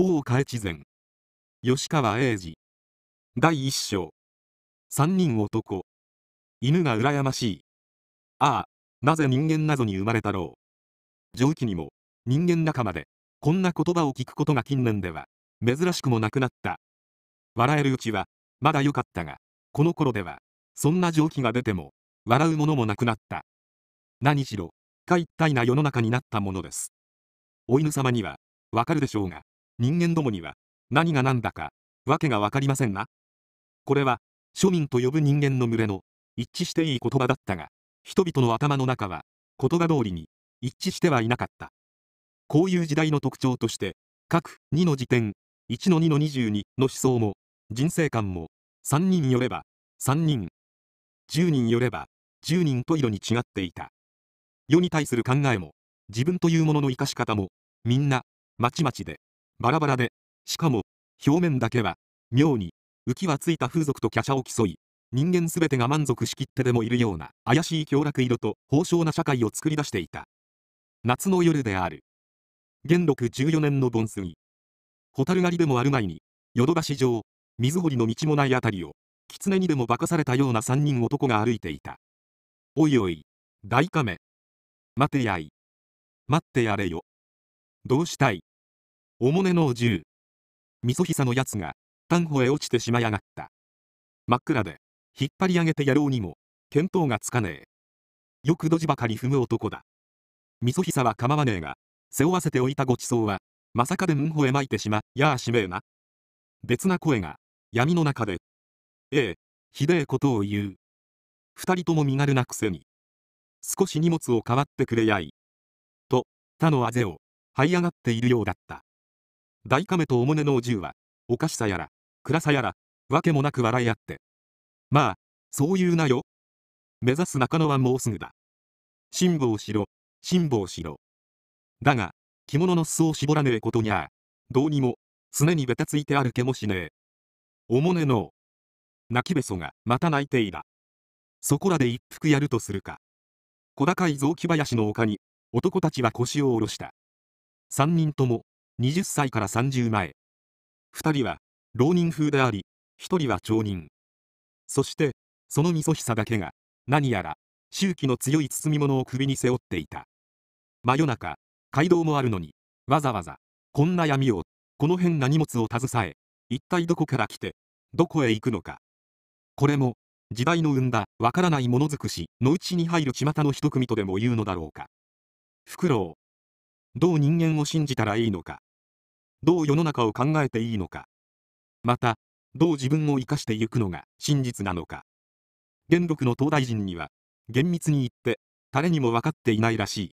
大岡越前吉川英治第一章三人男犬が羨ましいああなぜ人間なぞに生まれたろう上記にも人間仲間でこんな言葉を聞くことが近年では珍しくもなくなった笑えるうちはまだ良かったがこの頃ではそんな上記が出ても笑うものもなくなった何しろか一体な世の中になったものですお犬様にはわかるでしょうが人間どもには何が何だかわけが分かりませんなこれは庶民と呼ぶ人間の群れの一致していい言葉だったが人々の頭の中は言葉通りに一致してはいなかったこういう時代の特徴として各2の辞典1の2の22の思想も人生観も3人よれば3人10人よれば10人と色に違っていた世に対する考えも自分というものの生かし方もみんなまちまちでバラバラで、しかも、表面だけは、妙に、浮きはついた風俗と華奢を競い、人間すべてが満足しきってでもいるような、怪しい凶楽色と、豊穣な社会を作り出していた。夏の夜である。元禄14年の盆杉。蛍狩りでもある前に、ヨドバシ水堀の道もないあたりを、狐にでも化かされたような三人男が歩いていた。おいおい、大亀。待てやい。待ってやれよ。どうしたいおもねの銃。みそひさのやつが、丹穂へ落ちてしまいやがった。真っ暗で、引っ張り上げてやろうにも、見当がつかねえ。よくドジばかり踏む男だ。みそひさは構わねえが、背負わせておいたごちそうは、まさかでうんほへまいてしま、やあしめえな。別な声が、闇の中で。ええ、ひでえことを言う。二人とも身軽なくせに。少し荷物を代わってくれやい。と、他のあぜを、這い上がっているようだった。大亀とおもねのお重は、おかしさやら、暗さやら、わけもなく笑い合って。まあ、そういうなよ。目指す中野はもうすぐだ。辛抱しろ、辛抱しろ。だが、着物の裾を絞らねえことにゃあ、どうにも、すねにべたついて歩けもしねえ。おもねの、泣きべそが、また泣いていだ。そこらで一服やるとするか。小高い雑木林の丘に、男たちは腰を下ろした。三人とも、20歳から30前。2人は、浪人風であり、1人は町人。そして、そのみそひさだけが、何やら、周期の強い包み物を首に背負っていた。真夜中、街道もあるのに、わざわざ、こんな闇を、この変な荷物を携え、一体どこから来て、どこへ行くのか。これも、時代の生んだ、わからないものづくし、のうちに入る巷の一組とでも言うのだろうか。フクロウ。どう人間を信じたらいいのか。どう世の中を考えていいのかまたどう自分を生かしてゆくのが真実なのか元禄の東大臣には厳密に言って誰にも分かっていないらしい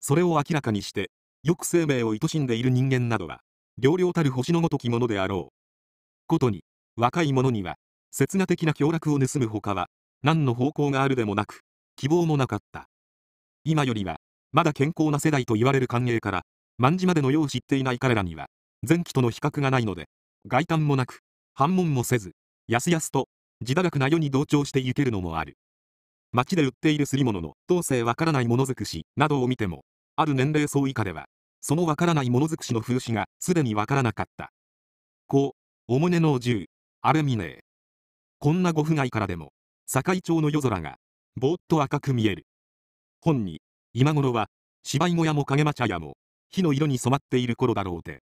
それを明らかにしてよく生命を愛しんでいる人間などは寥々たる星のごときものであろうことに若い者には刹那的な享楽を盗むほかは何の方向があるでもなく希望もなかった今よりはまだ健康な世代と言われる歓迎から万事までの世を知っていない彼らには、前期との比較がないので、外観もなく、反問もせず、やすやすと、自堕落な世に同調して行けるのもある。街で売っているすり物の、当世わからないものづくし、などを見ても、ある年齢層以下では、そのわからないものづくしの風刺が、すでにわからなかった。こう、お胸の銃、アルミネー。こんなご不害からでも、堺町の夜空が、ぼーっと赤く見える。本に、今頃は、芝居小屋も影町屋も、火の色に染まっている頃だろうて。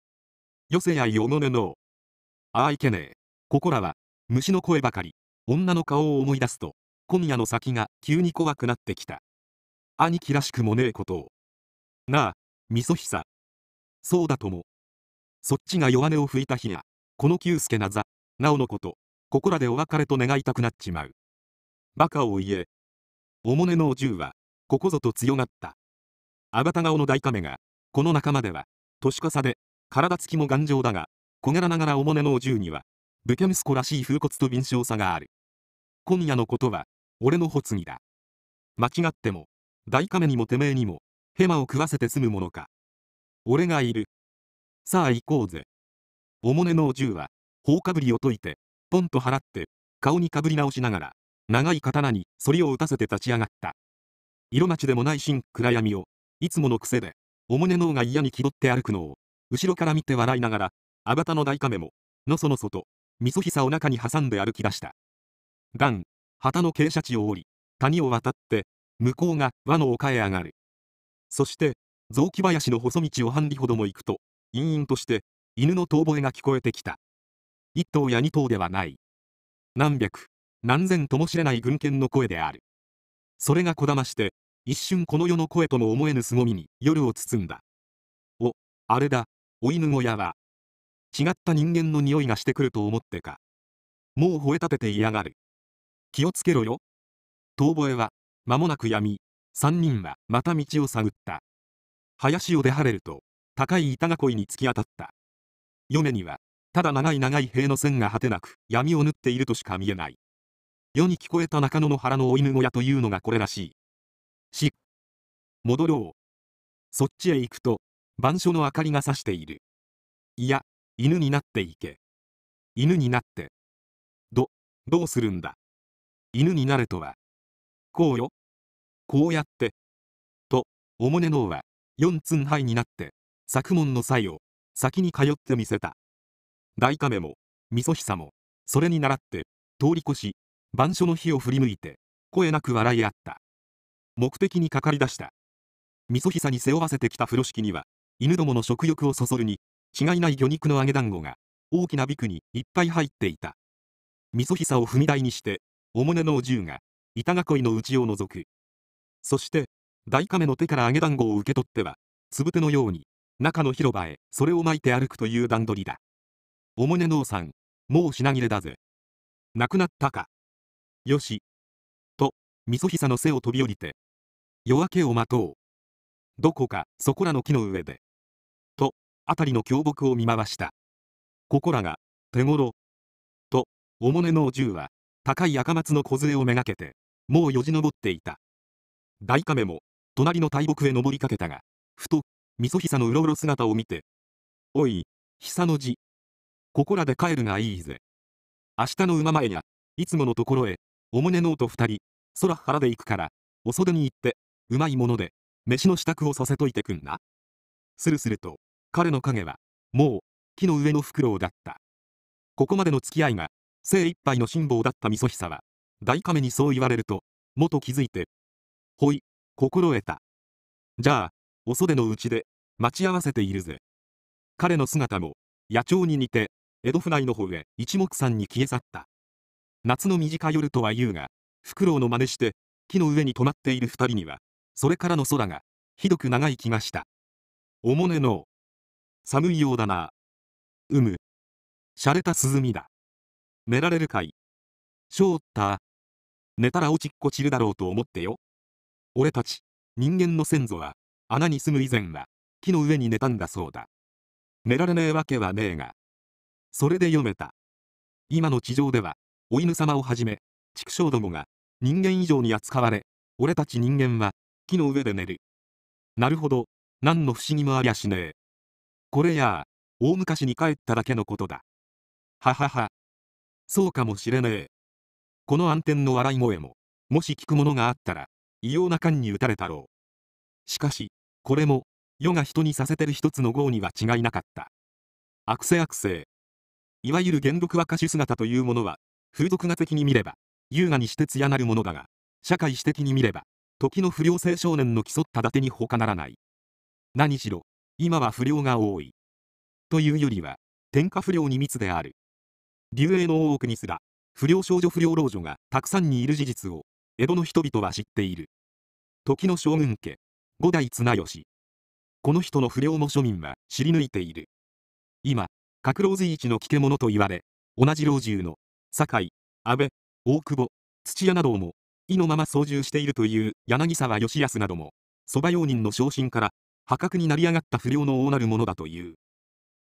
よせやいおのねの。ああいけねえ。ここらは、虫の声ばかり、女の顔を思い出すと、今夜の先が急に怖くなってきた。兄貴らしくもねえことを。なあ、みそひさ。そうだとも。そっちが弱音を吹いた日や、この久助なざ、なおのこと、ここらでお別れと願いたくなっちまう。バカを言え。おもねのお銃は、ここぞと強がった。あばた顔の大亀が、この仲間では、年かさで、体つきも頑丈だが、小柄ながらおもねのお銃には、武家息子らしい風骨と敏捷さがある。今夜のことは、俺のほつぎだ。間違っても、大亀にもてめえにも、ヘマを食わせて済むものか。俺がいる。さあ行こうぜ。おもねのお銃は、放かぶりを解いて、ポンと払って、顔にかぶり直しながら、長い刀に反りを打たせて立ち上がった。色待ちでもない新暗闇を、いつもの癖で、おもね脳が嫌に気取って歩くのを、後ろから見て笑いながら、あばたの大亀も、のそのそと、みそひさを中に挟んで歩き出した。段、旗の傾斜地を降り、谷を渡って、向こうが和の丘へ上がる。そして、雑木林の細道を半里ほども行くと、隠々として、犬の遠吠えが聞こえてきた。一頭や二頭ではない。何百、何千ともしれない軍犬の声である。それがこだまして、一瞬この世の声とも思えぬ凄みに夜を包んだ。お、あれだ、お犬小屋は。違った人間の匂いがしてくると思ってか。もう吠え立てて嫌がる。気をつけろよ。遠吠えは、間もなく闇。三人はまた道を探った。林を出はれると、高い板囲いに突き当たった。嫁には、ただ長い長い塀の線が果てなく闇を縫っているとしか見えない。世に聞こえた中野の腹のお犬小屋というのがこれらしい。し、戻ろう。そっちへ行くと、番所の明かりがさしている。いや、犬になっていけ。犬になって。ど、どうするんだ。犬になれとは。こうよ。こうやって。と、おもねのは、四つんいになって、作文の際を、先に通ってみせた。大亀も、みそひさも、それに倣って、通り越し、番所の火を振り向いて、声なく笑い合った。目的にかかりだしたひさに背負わせてきた風呂敷には犬どもの食欲をそそるに違いない魚肉の揚げ団子が大きなビクにいっぱい入っていたひさを踏み台にしておもねのお重が板囲いの内を覗くそして大亀の手から揚げ団子を受け取ってはつぶてのように中の広場へそれをまいて歩くという段取りだおもねのおさんもう品切れだぜ亡くなったかよしとみそひさの背を飛び降りて夜明けを待とうどこかそこらの木の上でと辺りの凶木を見回したここらが手頃とおもねのお重は高い赤松の梢をめがけてもうよじ登っていた大亀も隣の大木へ登りかけたがふとみそひさのうろうろ姿を見て「おい久の字ここらで帰るがいいぜ明日の馬前やいつものところへおもねのうと二人空腹で行くからお袖に行ってうまいもので、飯の支度をさせといてくんな。するすると、彼の影は、もう、木の上のフクロウだった。ここまでの付き合いが、精一杯の辛抱だったみそひさは、大亀にそう言われると、もと気づいて、ほい、心得た。じゃあ、お袖のうちで、待ち合わせているぜ。彼の姿も、野鳥に似て、江戸府内の方へ一目散に消え去った。夏の短い夜とは言うが、フクロウの真似して、木の上に止まっている二人には、それからの空が、ひどく長い気がした。おもねの、寒いようだな。うむ。洒落た涼みだ。寝られるかい。しょうった。寝たら落ちっこちるだろうと思ってよ。俺たち、人間の先祖は、穴に住む以前は、木の上に寝たんだそうだ。寝られねえわけはねえが。それで読めた。今の地上では、お犬様をはじめ、畜生どもが、人間以上に扱われ、俺たち人間は、木の上で寝る。なるほど、何の不思議もありゃしねえ。これやあ、大昔に帰っただけのことだ。ははは。そうかもしれねえ。この暗転の笑い声も、もし聞くものがあったら、異様な感に打たれたろう。しかし、これも、世が人にさせてる一つの業には違いなかった。悪性悪性。いわゆる元禄和歌手姿というものは、風俗画的に見れば、優雅にして艶なるものだが、社会史的に見れば、時の不良青少年の競った伊達に他ならない何しろ今は不良が多いというよりは天下不良に密である流英の大奥にすら不良少女不良老女がたくさんにいる事実を江戸の人々は知っている時の将軍家五代綱吉この人の不良も庶民は知り抜いている今角老随一の聞け者と言われ同じ老中の堺安倍大久保土屋なども意のまま操縦しているという柳沢義康なども、蕎麦用人の昇進から、破格になり上がった不良の大なるものだという。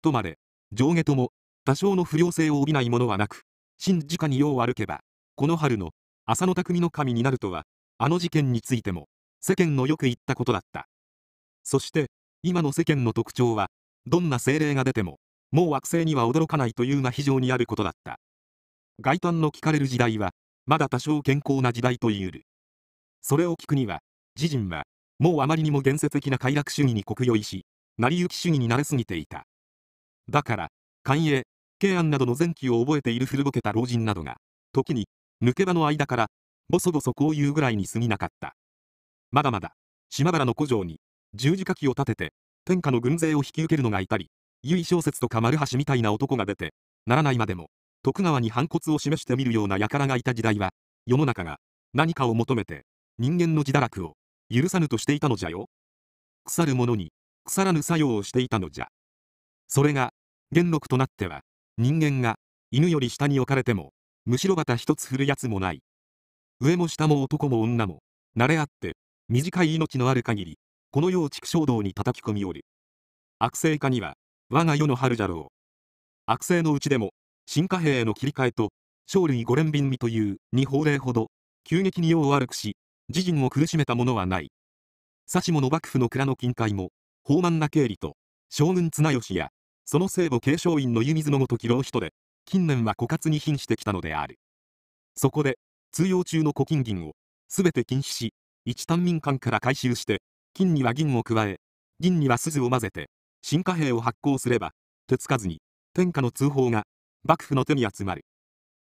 とまで、上下とも、多少の不良性を帯びないものはなく、真直に世を歩けば、この春の、浅野匠の神になるとは、あの事件についても、世間のよく言ったことだった。そして、今の世間の特徴は、どんな精霊が出ても、もう惑星には驚かないというが非常にあることだった。外端の聞かれる時代は、まだ多少健康な時代と言える。それを聞くには、自陣は、もうあまりにも現世的な快楽主義に酷酔いし、成り行き主義に慣れすぎていた。だから、寛永、慶安などの前期を覚えている古ぼけた老人などが、時に、抜け場の間から、ぼそぼそこう言うぐらいに過ぎなかった。まだまだ、島原の古城に、十字架旗を立てて、天下の軍勢を引き受けるのがいたり、優位小説とか丸橋みたいな男が出て、ならないまでも、徳川に反骨を示してみるような輩がいた時代は、世の中が何かを求めて人間の自堕落を許さぬとしていたのじゃよ。腐る者に腐らぬ作用をしていたのじゃ。それが元禄となっては人間が犬より下に置かれてもむしろ旗一つ振るやつもない。上も下も男も女も慣れ合って短い命のある限りこの世を畜生道に叩き込みおる。悪性化には我が世の春じゃろう。悪性のうちでも新貨幣への切り替えと、生類五連便味という二法令ほど、急激に世を悪くし、自陣を苦しめたものはない。指物幕府の蔵の近海も、豊満な経理と、将軍綱吉や、その聖母継承院の湯水のごとき浪人で、近年は枯渇に瀕してきたのである。そこで、通用中の古金銀を、すべて禁止し、一単民間から回収して、金には銀を加え、銀には鈴を混ぜて、新貨幣を発行すれば、手つかずに、天下の通報が幕府の手に集まる。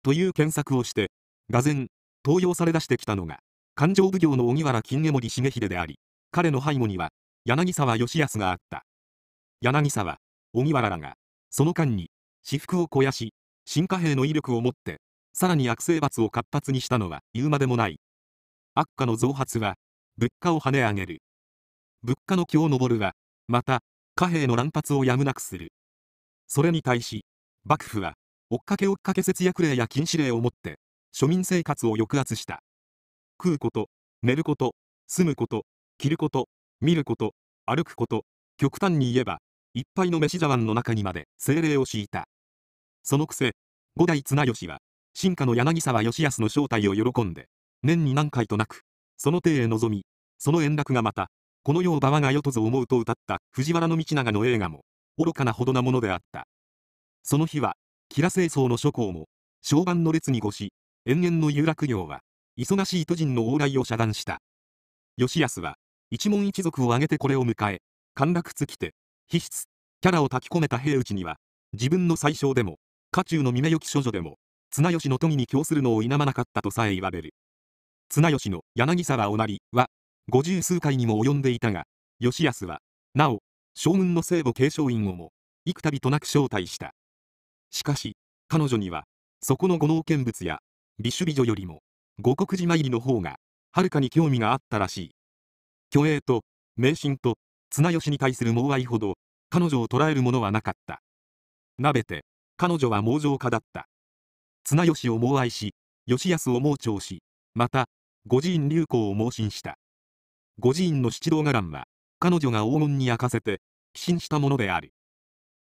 という検索をして、俄然、登用され出してきたのが、勘定奉行の荻原金右森重秀であり、彼の背後には、柳沢義康があった。柳沢、荻原らが、その間に、私腹を肥やし、新貨幣の威力を持って、さらに悪性罰を活発にしたのは言うまでもない。悪化の増発は、物価を跳ね上げる。物価の今日るは、また、貨幣の乱発をやむなくする。それに対し、幕府は、追っかけ追っかけ節約令や禁止令をもって、庶民生活を抑圧した。食うこと、寝ること、住むこと、着ること、見ること、歩くこと、極端に言えば、一杯の飯茶碗の中にまで精霊を敷いた。そのくせ、五代綱吉は、進化の柳沢義康の正体を喜んで、年に何回となく、その手へ臨み、その円楽がまた、この世をばわがよとぞ思うと歌った藤原道長の映画も、愚かなほどなものであった。その日は、吉良清掃の諸侯も、昭売の列に越し、延々の有楽業は、忙しい都人の往来を遮断した。吉安は、一門一族を挙げてこれを迎え、陥落尽きて、皮質、キャラを焚き込めた兵内には、自分の最小でも、家中の峰行諸女でも、綱吉の富に供するのを否まなかったとさえ言われる。綱吉の柳沢おなりは、五十数回にも及んでいたが、吉安は、なお、将軍の聖母継承院をも、幾度となく招待した。しかし、彼女には、そこの五能見物や、美酒美女よりも、五国寺参りの方が、はるかに興味があったらしい。虚栄と、迷信と、綱吉に対する猛愛ほど、彼女を捉えるものはなかった。なべて、彼女は猛情家だった。綱吉を猛愛し、吉安を猛聴し、また、五寺院流行を猛信した。五寺院の七道伽藍は、彼女が黄金に明かせて、寄進したものである。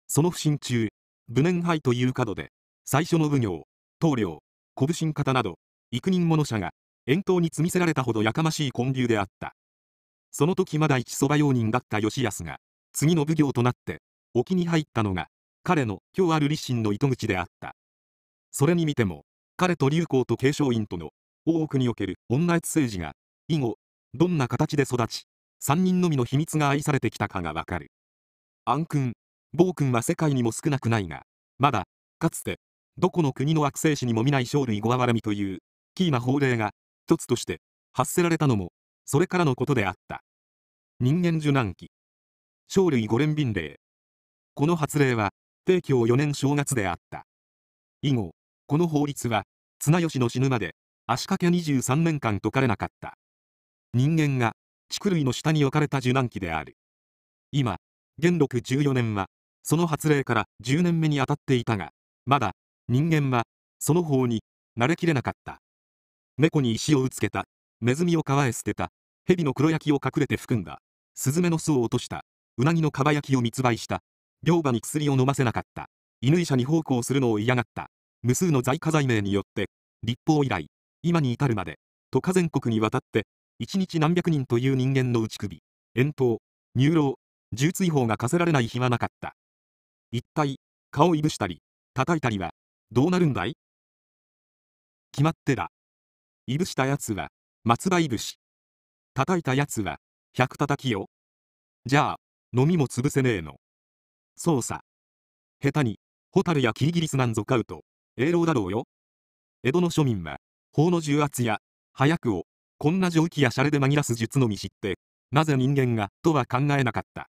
その不信中、武年配という角で、最初の奉行、棟梁、小武神方など、幾人もの者が、遠投に積みせられたほどやかましい建立であった。その時まだ一そば用人だった吉安が、次の奉行となって、沖に入ったのが、彼の今日ある立身の糸口であった。それに見ても、彼と流行と継承院との、大奥における女越政治が、以後、どんな形で育ち、三人のみの秘密が愛されてきたかがわかる。暗君、暴君は世界にも少なくないが、まだ、かつて、どこの国の悪性史にも見ない生類あわらみという、キーな法令が、一つとして、発せられたのも、それからのことであった。人間受難期。生類五連便令。この発令は、帝京四年正月であった。以後、この法律は、綱吉の死ぬまで、足掛け23年間解かれなかった。人間が、竹類の下に置かれた受難期である。今、元禄14年は、その発令から10年目にあたっていたがまだ人間はその法に慣れきれなかった猫に石を打つけたネズミを川へ捨てた蛇の黒焼きを隠れて含んだスズメの巣を落としたうなぎのかば焼きを密売した病馬に薬を飲ませなかった犬医者に奉公するのを嫌がった無数の在家罪名によって立法以来今に至るまで都下全国にわたって一日何百人という人間の打ち首遠投入牢重追放が課せられない日はなかった一体、顔いぶしたり、叩いたりは、どうなるんだい決まってだ。いぶしたやつは、松葉いぶし。叩いたやつは、百叩きよ。じゃあ、飲みも潰せねえの。そうさ。下手に、ホタルやキリギリスなんぞ買うと、栄老だろうよ。江戸の庶民は、法の重圧や、早くを、こんな蒸気やシャレで紛らす術のみ知って、なぜ人間が、とは考えなかった。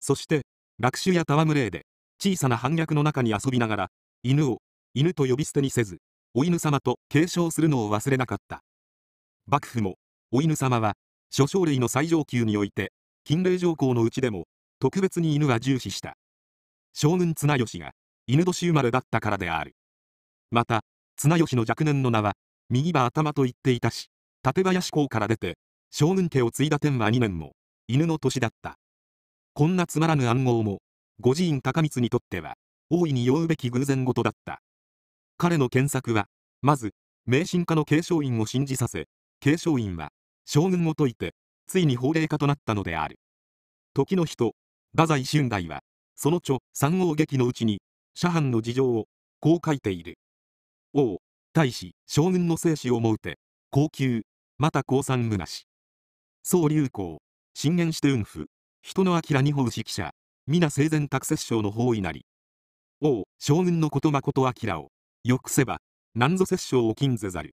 そして、学習や戯れで、小さな反逆の中に遊びながら、犬を、犬と呼び捨てにせず、お犬様と継承するのを忘れなかった。幕府も、お犬様は、諸将類の最上級において、禁令上皇のうちでも、特別に犬は重視した。将軍綱吉が、犬年生まれだったからである。また、綱吉の若年の名は、右馬頭と言っていたし、立林公から出て、将軍家を継いだ天は2年も、犬の年だった。こんなつまらぬ暗号も、五寺院高光にとっては、大いに酔うべき偶然事だった。彼の検索は、まず、迷信家の継承院を信じさせ、継承院は、将軍を解いて、ついに法令化となったのである。時の人、太宰春大は、その著、三王劇のうちに、社藩の事情を、こう書いている。王、大使、将軍の生死を思うて、高級、また高山むなし。宋流行、進言して運布、人の明二歩牛記者、皆生前託摂政の方位なり。王、将軍のこと誠明を、よくせば、なんぞ摂政を禁ぜざる。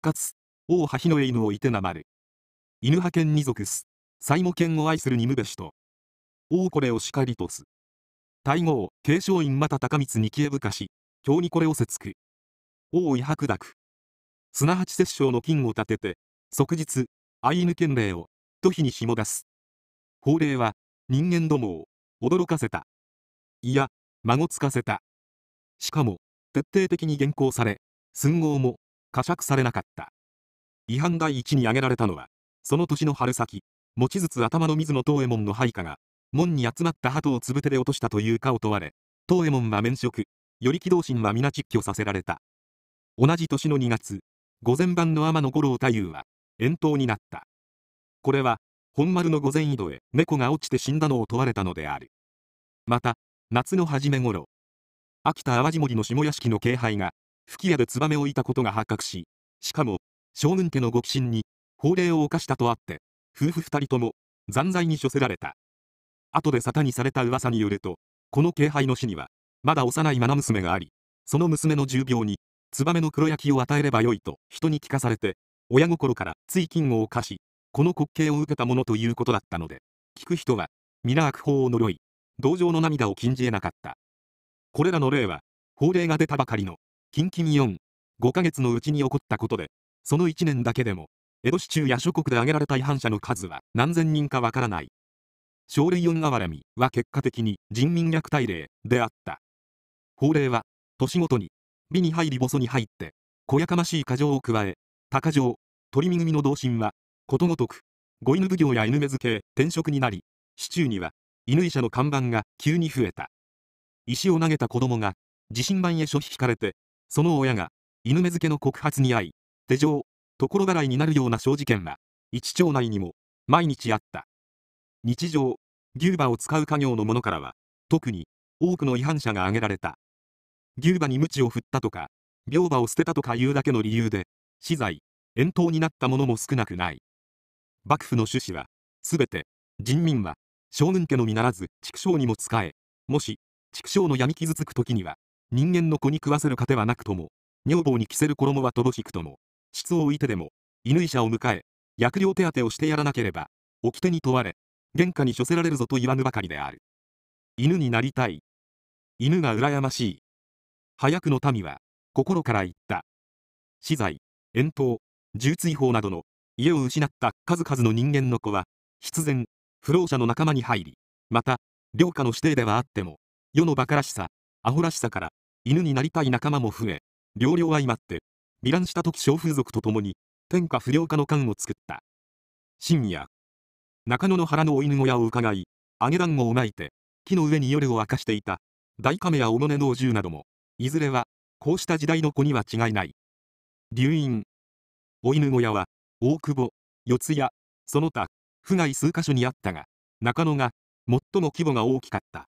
かつ、王は日の犬をいてなまる。犬派犬に属す。最も犬を愛するにむべしと。王これをしかりとす。大号、継承院また高光に消えぶかし、今日にこれをせつく。王威迫濁。砂八摂政の金を立てて、即日、愛犬犬県令を、都比に紐出す。法令は、人間どもを、驚かせたいや孫つかせたしかも徹底的に現行され寸号も呵責されなかった違反第一に挙げられたのはその年の春先持ちずつ頭の水野東右衛門の配下が門に集まった鳩をつぶ手で落としたというかを問われ東右衛門は免職より軌動心は皆撤去させられた同じ年の2月御前番の天野五郎太夫は遠島になったこれは本丸の御前井戸へ猫が落ちて死んだのを問われたのであるまた夏の初め頃秋田淡路森の下屋敷の警配が吹き矢でツバメをいたことが発覚ししかも将軍家のご寄進に法令を犯したとあって夫婦2人とも残罪に処せられた後で沙汰にされた噂によるとこの警配の死にはまだ幼い愛娘がありその娘の重病にツバメの黒焼きを与えればよいと人に聞かされて親心から追金を犯しこの滑稽を受けたものということだったので、聞く人は、皆悪法を呪い、同情の涙を禁じ得なかった。これらの例は、法令が出たばかりの、近畿に4、5ヶ月のうちに起こったことで、その1年だけでも、江戸市中や諸国で挙げられた違反者の数は何千人かわからない。奨励四憐れみは結果的に人民虐待例であった。法令は、年ごとに、美に入り細に入って、こやかましい過剰を加え、高城鳥見組の同心は、ことごとく、ご犬奉行や犬目付け、転職になり、市中には、犬医者の看板が急に増えた。石を投げた子供が、地震盤へ所引かれて、その親が、犬目付けの告発に遭い、手錠、所払いになるような小事件は、一町内にも、毎日あった。日常、牛馬を使う家業の者からは、特に、多くの違反者が挙げられた。牛馬に鞭を振ったとか、病馬を捨てたとかいうだけの理由で、死罪、遠投になったものも少なくない。幕府の趣旨は、すべて、人民は、将軍家のみならず、畜生にも仕え、もし、畜生の闇傷つく時には、人間の子に食わせる糧はなくとも、女房に着せる衣は乏しくとも、質を置いてでも、犬医者を迎え、薬料手当てをしてやらなければ、掟に問われ、原価に処せられるぞと言わぬばかりである。犬になりたい。犬が羨ましい。早くの民は、心から言った。資材、遠投、重追放などの、家を失った数々の人間の子は、必然、不老者の仲間に入り、また、良家の指定ではあっても、世の馬鹿らしさ、アホらしさから、犬になりたい仲間も増え、両領相まって、糜乱した時小風俗と共に、天下不良家の官を作った。深夜、中野の原のお犬小屋を伺い、揚げ団子をまいて、木の上に夜を明かしていた、大亀やおのねのお重なども、いずれは、こうした時代の子には違いない。留院お犬小屋は、大久保、四谷、その他、府外数カ所にあったが、中野が最も規模が大きかった。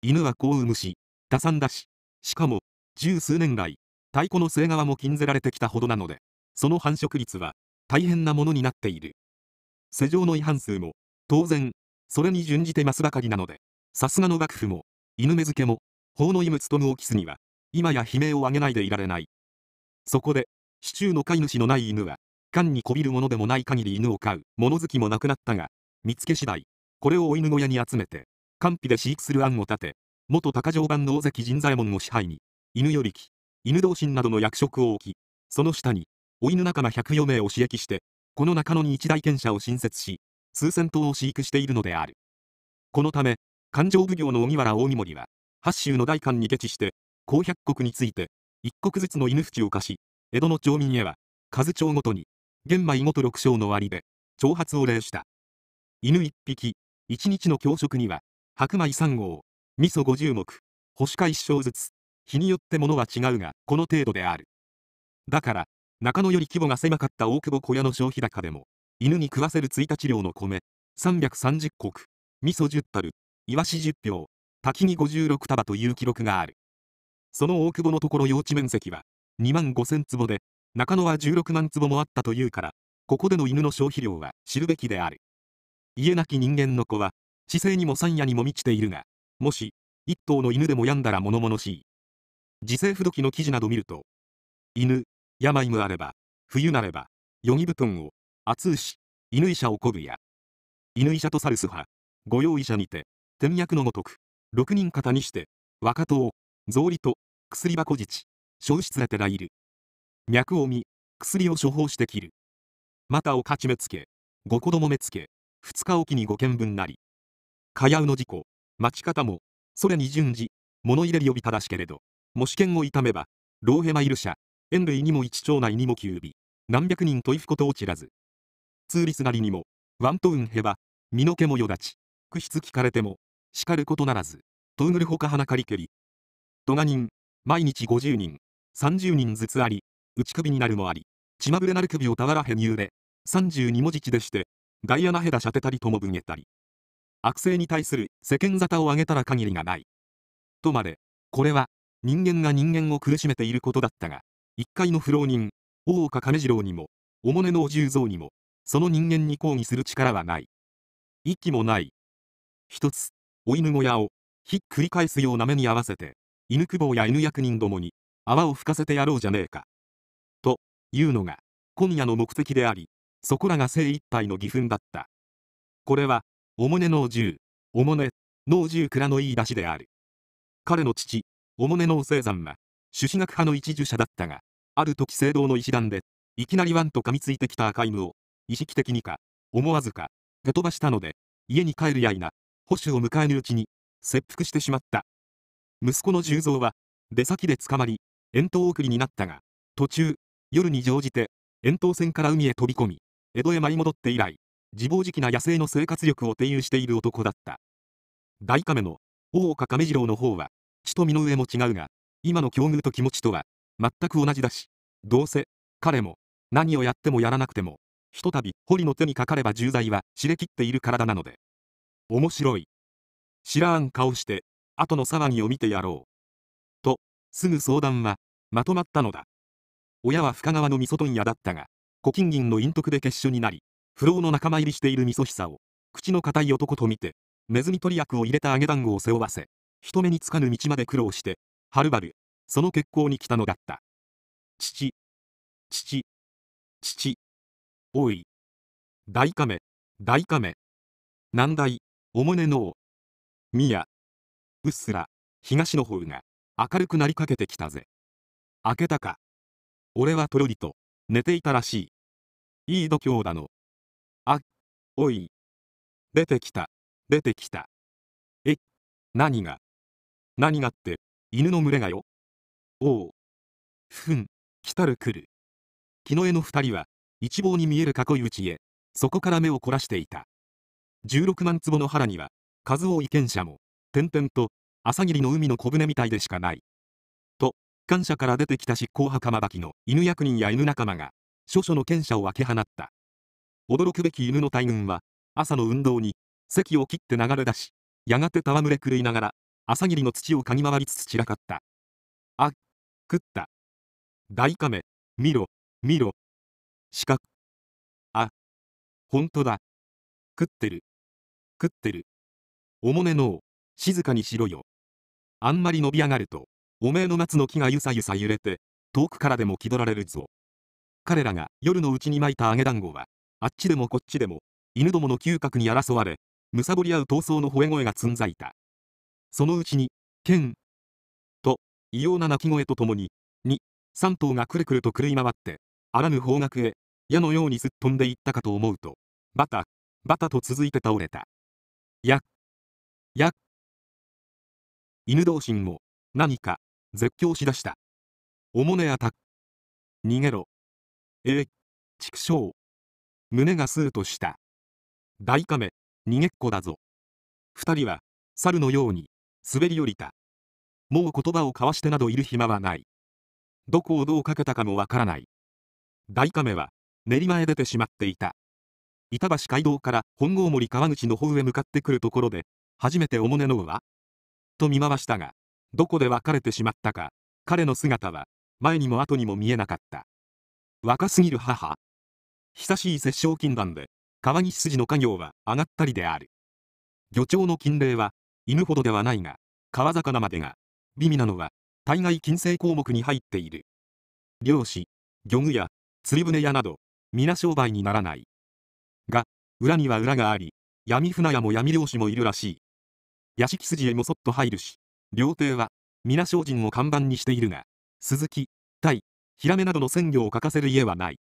犬は子を産むし、打算だし、しかも、十数年来、太鼓の末側も禁ぜられてきたほどなので、その繁殖率は大変なものになっている。世錠の違反数も、当然、それに準じて増すばかりなので、さすがの幕府も、犬目付けも、法の意務務を期すには、今や悲鳴を上げないでいられない。そこで、市中の飼い主のない犬は、缶にこびるものでもない限り犬を飼う物好きもなくなったが、見つけ次第、これをお犬小屋に集めて、完備で飼育する案を立て、元鷹城版の大関人左衛門を支配に、犬よりき犬同心などの役職を置き、その下に、お犬仲間104名を刺激して、この中野に一大犬者を新設し、数千頭を飼育しているのである。このため、勘定奉行の荻原大見森は、八州の大官に下地して、公百国について、一国ずつの犬淵を貸し、江戸の町民へは、数町ごとに、玄米ごと6升の割で、挑発を礼した。犬1匹、1日の教食には、白米3合、味噌50目、干し貝1升ずつ、日によってものは違うが、この程度である。だから、中野より規模が狭かった大久保小屋の消費高でも、犬に食わせる1日量の米、330石、味噌10樽、イワシ10票、滝に56束という記録がある。その大久保のところ用地面積は、2万5000坪で、中野は16万坪もあったというから、ここでの犬の消費量は知るべきである。家なき人間の子は、知性にも三夜にも満ちているが、もし、一頭の犬でも病んだら物々しい。時世不時の記事など見ると、犬、病もあれば、冬なれば、よぎ布団を、厚うし、犬医者をこぶや、犬医者とサルス派、御用医者にて、天脈のごとく、六人方にして、若党、草履と、薬箱自治、消失れてらいる。脈を見、薬を処方して切る。またをかち目つけ、5子ども目つけ、2日おきに5件分なり。かやうの事故、待ち方も、それに順次、物入れる呼び正しけれど、もし剣を痛めば、老ヘマイル社、遠類にも一町内にも急尾、何百人といふことを知らず。通ーなりにも、ワントウンヘバ、身の毛もよだち、苦質聞かれても、叱ることならず、とうグルほか鼻かりけり。トが人、毎日50人、30人ずつあり、打ち首になるもあり、血まぶれなる首をたわらへ入れ、32文字地でして、イアナヘダシャてたりともぶげたり。悪性に対する世間沙汰を上げたら限りがない。とまで、これは人間が人間を苦しめていることだったが、一介の不老人、大岡亀次郎にも、おもねのお重蔵にも、その人間に抗議する力はない。息もない。一つ、お犬小屋を、ひっくり返すような目に合わせて、犬久保や犬役人どもに、泡を吹かせてやろうじゃねえか。いうのが今夜の目的でありそこらが精一杯の義憤だったこれはおもねの銃おもねの銃蔵の言い出しである彼の父おもねの生山は朱子学派の一樹者だったがある時聖堂の石段でいきなりワンと噛みついてきた赤犬を意識的にか思わずか蹴飛ばしたので家に帰るやいな保守を迎えぬうちに切腹してしまった息子の十蔵は出先で捕まり遠投送りになったが途中夜に乗じて、遠投船から海へ飛び込み、江戸へ舞い戻って以来、自暴自棄な野生の生活力を手有している男だった。大亀の、大岡亀次郎の方は、血と身の上も違うが、今の境遇と気持ちとは、全く同じだし、どうせ、彼も、何をやってもやらなくても、ひとたび堀の手にかかれば重罪は知れきっている体なので。面白い。知らん顔して、後の騒ぎを見てやろう。と、すぐ相談は、まとまったのだ。親は深川の味噌問屋だったが、古金銀の隠匿で結所になり、不老の仲間入りしている味噌久を、口の固い男と見て、ネズミ取り役を入れた揚げ団子を背負わせ、人目につかぬ道まで苦労して、はるばる、その結行に来たのだった。父、父、父、おい、大亀、大亀、南大、おもねのう、宮、うっすら、東の方が、明るくなりかけてきたぜ。明けたか。俺はとろりと、寝ていたらしい。いい度胸だの。あっ、おい。出てきた、出てきた。え、何が何がって、犬の群れがよ。おう。ふん、来たる来る。木の絵の二人は、一望に見える囲い打ちへ、そこから目を凝らしていた。16万坪の原には、数多い犬者も、点々と、朝霧の海の小舟みたいでしかない。官舎から出てきた執行袴履きの犬役人や犬仲間が、諸々の犬者を開け放った。驚くべき犬の大群は、朝の運動に、席を切って流れ出し、やがて戯れ狂いながら、朝霧の土を嗅ぎ回りつつ散らかった。あ、食った。大亀、見ろ、見ろ。四角。あ、ほんとだ。食ってる。食ってる。おもねの静かにしろよ。あんまり伸び上がると、おめえの夏の木がゆさゆさ揺れて、遠くからでも気取られるぞ。彼らが夜のうちに巻いた揚げ団子は、あっちでもこっちでも、犬どもの嗅覚に争われ、むさぼり合う闘争の吠え声がつんざいた。そのうちに、ケンと、異様な鳴き声とともに、2、3頭がくるくると狂い回って、あらぬ方角へ、矢のようにすっ飛んでいったかと思うと、バタ、バタと続いて倒れた。やっ、やっ。犬同心も、何か、絶叫しだしたおもねアタック逃げろええ畜生胸がスーとした大亀逃げっこだぞ二人は猿のように滑り降りたもう言葉を交わしてなどいる暇はないどこをどうかけたかもわからない大亀は練馬へ出てしまっていた板橋街道から本郷森川口の方へ向かってくるところで初めておもねのうはと見回したがどこで別れてしまったか彼の姿は前にも後にも見えなかった若すぎる母久しい殺生禁断で川岸筋の家業は上がったりである漁長の禁令は犬ほどではないが川魚までが美味なのは対外禁制項目に入っている漁師漁具や釣り船屋など皆商売にならないが裏には裏があり闇船屋も闇漁師もいるらしい屋敷筋へもそっと入るし料亭は、皆精進を看板にしているが、鈴木、鯛、ヒラメなどの鮮魚を欠かせる家はない。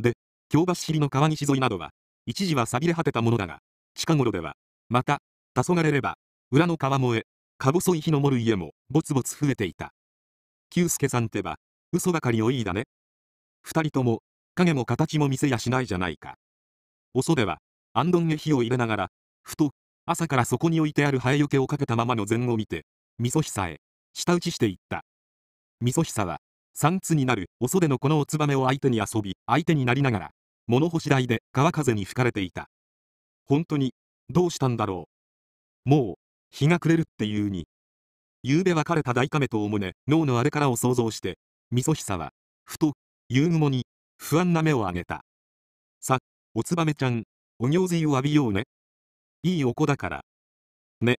で、京橋尻の川岸沿いなどは、一時は錆びれ果てたものだが、近頃では、また、黄昏れば、裏の川越、か細い日の盛る家も、ぼつぼつ増えていた。久助さんってば、嘘ばかりをいいだね。二人とも、影も形も見せやしないじゃないか。おでは、あんどんへ火を入れながら、ふと、朝からそこに置いてある生えよけをかけたままの禅を見て、ひさへ舌打ちしていったひさは三つになるお袖のこのおつばめを相手に遊び相手になりながら物干し台で川風に吹かれていた本当にどうしたんだろうもう日が暮れるっていうに夕べ別れた大亀とおもね脳のあれからを想像してみそひさはふと夕雲に不安な目をあげたさおつばめちゃんお行水を浴びようねいいお子だからね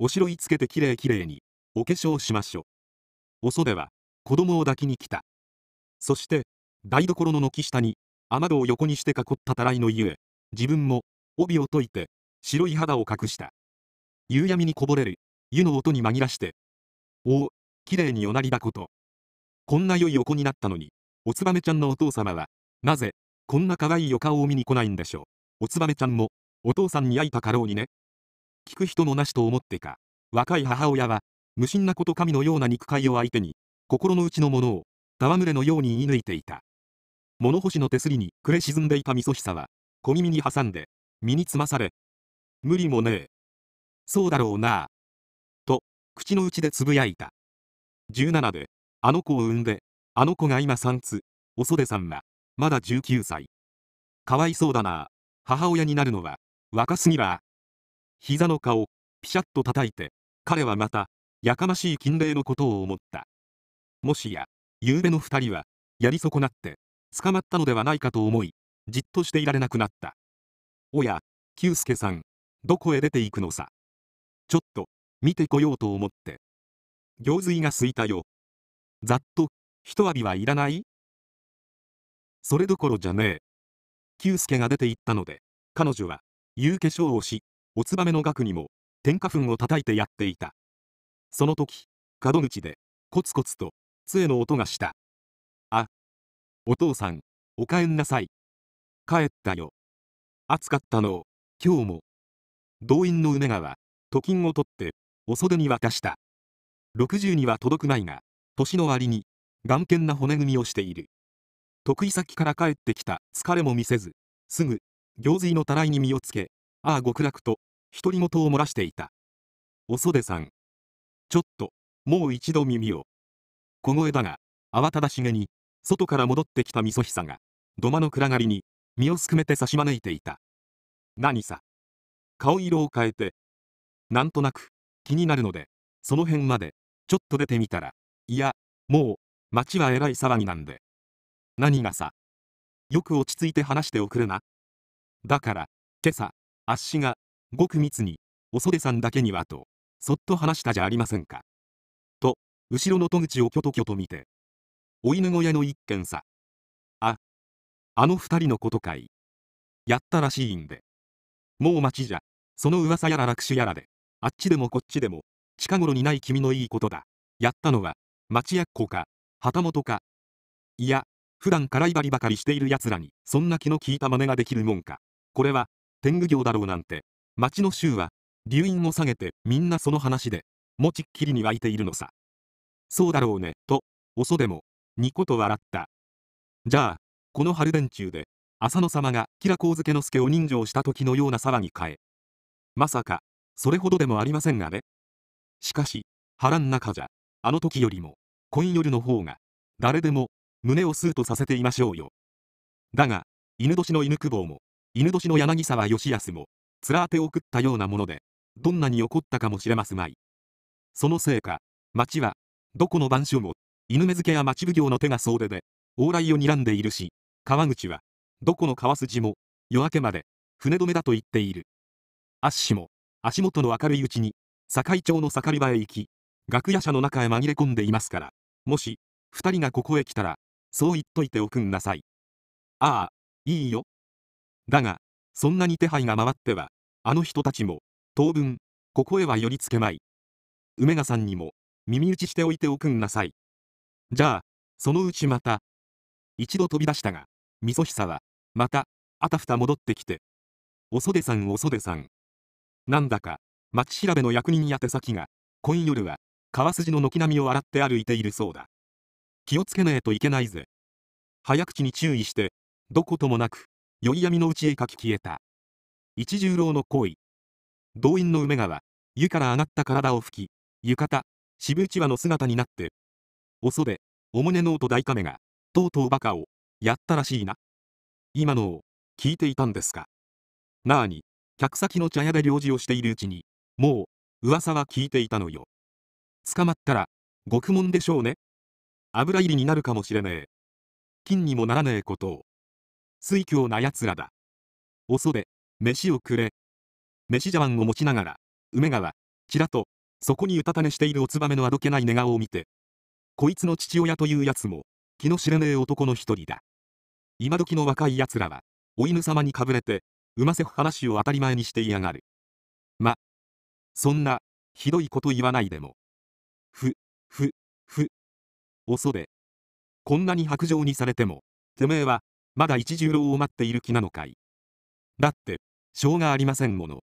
おしろいつけてきれいきれいに、お化粧しましょう。お袖は、子供を抱きに来た。そして、台所の軒下に、雨戸を横にして囲ったたらいのゆえ、自分も、帯を解いて、白い肌を隠した。夕闇にこぼれる、湯の音に紛らして、おお、きれいにおなりだこと。こんな良いおになったのに、おつばめちゃんのお父様は、なぜ、こんな可愛いお顔を見に来ないんでしょう。おつばめちゃんも、お父さんに会いたかろうにね。聞く人もなしと思ってか若い母親は無心なこと神のような肉塊を相手に心の内のものを戯れのように言い抜いていた物干しの手すりに暮れ沈んでいたみそひさは小耳に挟んで身につまされ無理もねえそうだろうなあと口の内でつぶやいた17であの子を産んであの子が今3つおそでさんはまだ19歳かわいそうだな母親になるのは若すぎら膝の顔、ピシャッと叩いて、彼はまた、やかましい禁令のことを思った。もしや、夕べの二人は、やり損なって、捕まったのではないかと思い、じっとしていられなくなった。おや、久助さん、どこへ出て行くのさ。ちょっと、見てこようと思って。行水が空いたよ。ざっと、一浴びはいらないそれどころじゃねえ。久助が出て行ったので、彼女は、夕化粧をし、おつばめの額にも天下粉を叩いてやっていたその時角口でコツコツと杖の音がしたあお父さんおかえんなさい帰ったよ暑かったの今日も動員の梅川と金を取ってお袖に渡した60には届くまいが年の割に頑健な骨組みをしている得意先から帰ってきた疲れも見せずすぐ行水のたらいに身をつけああ極楽と独り言を漏らしていたお袖さんちょっともう一度耳を小声だが慌ただしげに外から戻ってきたみそひさが土間の暗がりに身をすくめて差し招いていた何さ顔色を変えてなんとなく気になるのでその辺までちょっと出てみたらいやもう町はえらい騒ぎなんで何がさよく落ち着いて話しておくれなだから今朝あっしが、ごく密に、お袖さんだけにはと、そっと話したじゃありませんか。と、後ろの戸口をきょときょと見て、お犬小屋の一軒さ。あ、あの二人のことかい。やったらしいんで。もう待ちじゃ、その噂やら楽手やらで、あっちでもこっちでも、近頃にない君のいいことだ。やったのは、町役子か、旗本か。いや、普段からいばりばかりしている奴らに、そんな気の利いた真似ができるもんか。これは、天狗業だろうなんて。町の衆は、留飲を下げてみんなその話で、もちっきりに湧いているのさ。そうだろうね、と、おそでも、ニコと笑った。じゃあ、この春電柱で、浅野様が吉良光介之助を人情した時のような騒ぎかえ。まさか、それほどでもありませんがね。しかし、腹ん中じゃ、あの時よりも、今夜の方が、誰でも、胸をスーとさせていましょうよ。だが、犬年の犬久保も、犬年の柳沢義康も、つらあてを食ったようなもので、どんなに怒ったかもしれますまい。そのせいか、町は、どこの番所も、犬目付や町奉行の手が総出で、往来を睨んでいるし、川口は、どこの川筋も、夜明けまで、船止めだと言っている。足氏も、足元の明るいうちに、境町の盛り場へ行き、楽屋舎の中へ紛れ込んでいますから、もし、二人がここへ来たら、そう言っといておくんなさい。ああ、いいよ、だが、そんなに手配が回っては、あの人たちも、当分、ここへは寄りつけまい。梅賀さんにも、耳打ちしておいておくんなさい。じゃあ、そのうちまた。一度飛び出したが、みそひさは、また、あたふた戻ってきて。おそでさんおそでさん。なんだか、町調べの役人宛先が、今夜は、川筋の軒並みを洗って歩いているそうだ。気をつけねえといけないぜ。早口に注意して、どこともなく、宵闇のうちへ書き消えた一十郎の行為動員の梅川湯から上がった体を拭き浴衣渋内輪の姿になってお袖お胸の音大亀がとうとうバカをやったらしいな今のを聞いていたんですかなあに客先の茶屋で領事をしているうちにもう噂は聞いていたのよ捕まったら獄門でしょうね油入りになるかもしれねえ金にもならねえことを水郷な奴らだ。おそ飯をくれ。飯茶碗を持ちながら、梅川、ちらと、そこにうたた寝しているおつばめのあどけない寝顔を見て、こいつの父親というやつも、気の知れねえ男の一人だ。今時の若い奴らは、お犬様にかぶれて、うませ話を当たり前にしていやがる。ま、そんな、ひどいこと言わないでも。ふ、ふ、ふ。おそこんなに白状にされても、てめえは、まだ一十郎を待っている気なのかい。だって、しょうがありませんもの。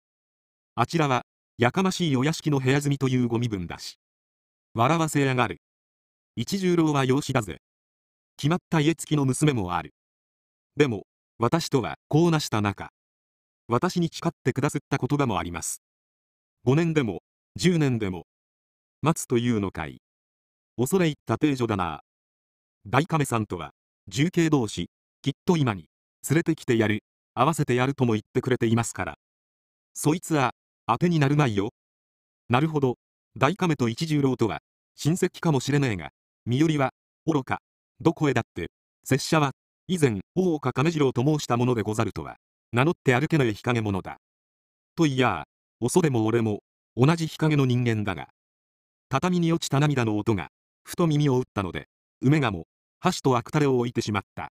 あちらは、やかましいお屋敷の部屋住みというご身分だし。笑わせやがる。一十郎は養子だぜ。決まった家付きの娘もある。でも、私とは、こうなした中。私に誓ってくだすった言葉もあります。5年でも、10年でも、待つというのかい。恐れ入った定女だな。大亀さんとは、重慶同士、きっと今に、連れてきてやる、合わせてやるとも言ってくれていますから。そいつは、当てになるまいよ。なるほど、大亀と一十郎とは、親戚かもしれねえが、身寄りは、愚か、どこへだって、拙者は、以前、大岡亀次郎と申したものでござるとは、名乗って歩けない日陰者だ。といやあ、恐れも俺も、同じ日陰の人間だが、畳に落ちた涙の音が、ふと耳を打ったので、梅がも、箸と悪たれを置いてしまった。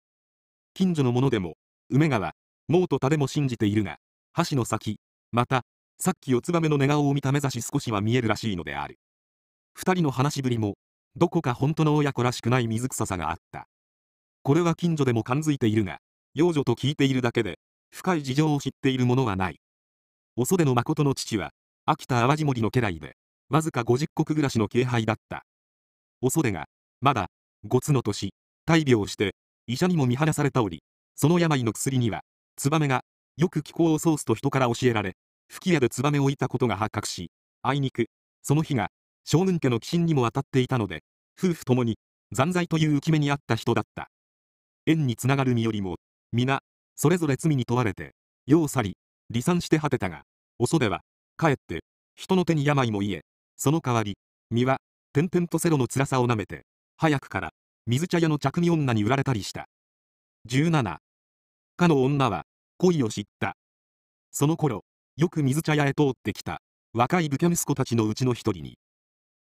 近所のものでも、梅川、もうとたでも信じているが、箸の先、また、さっき四つ葉めの寝顔を見た目指し少しは見えるらしいのである。二人の話しぶりも、どこか本当の親子らしくない水臭さがあった。これは近所でも感づいているが、幼女と聞いているだけで、深い事情を知っているものはない。お袖の誠の父は、秋田淡路森の家来で、わずか50石暮らしの軽配だった。お袖が、まだ、五つの年、大病して、医者にも見放されたおり、その病の薬には、ツバメが、よく気候をそうすと人から教えられ、吹き矢でツバメを置いたことが発覚し、あいにく、その日が、将軍家の寄進にも当たっていたので、夫婦ともに、残罪という浮き目にあった人だった。縁につながる身よりも、皆、それぞれ罪に問われて、世を去り、離散して果てたが、おそは、かえって、人の手に病も癒え、その代わり、身は、転々とセロの辛さをなめて、早くから、水茶屋の着身女に売られたりした。17かの女は恋を知った。その頃、よく水茶屋へ通ってきた若い武家息子たちのうちの一人に、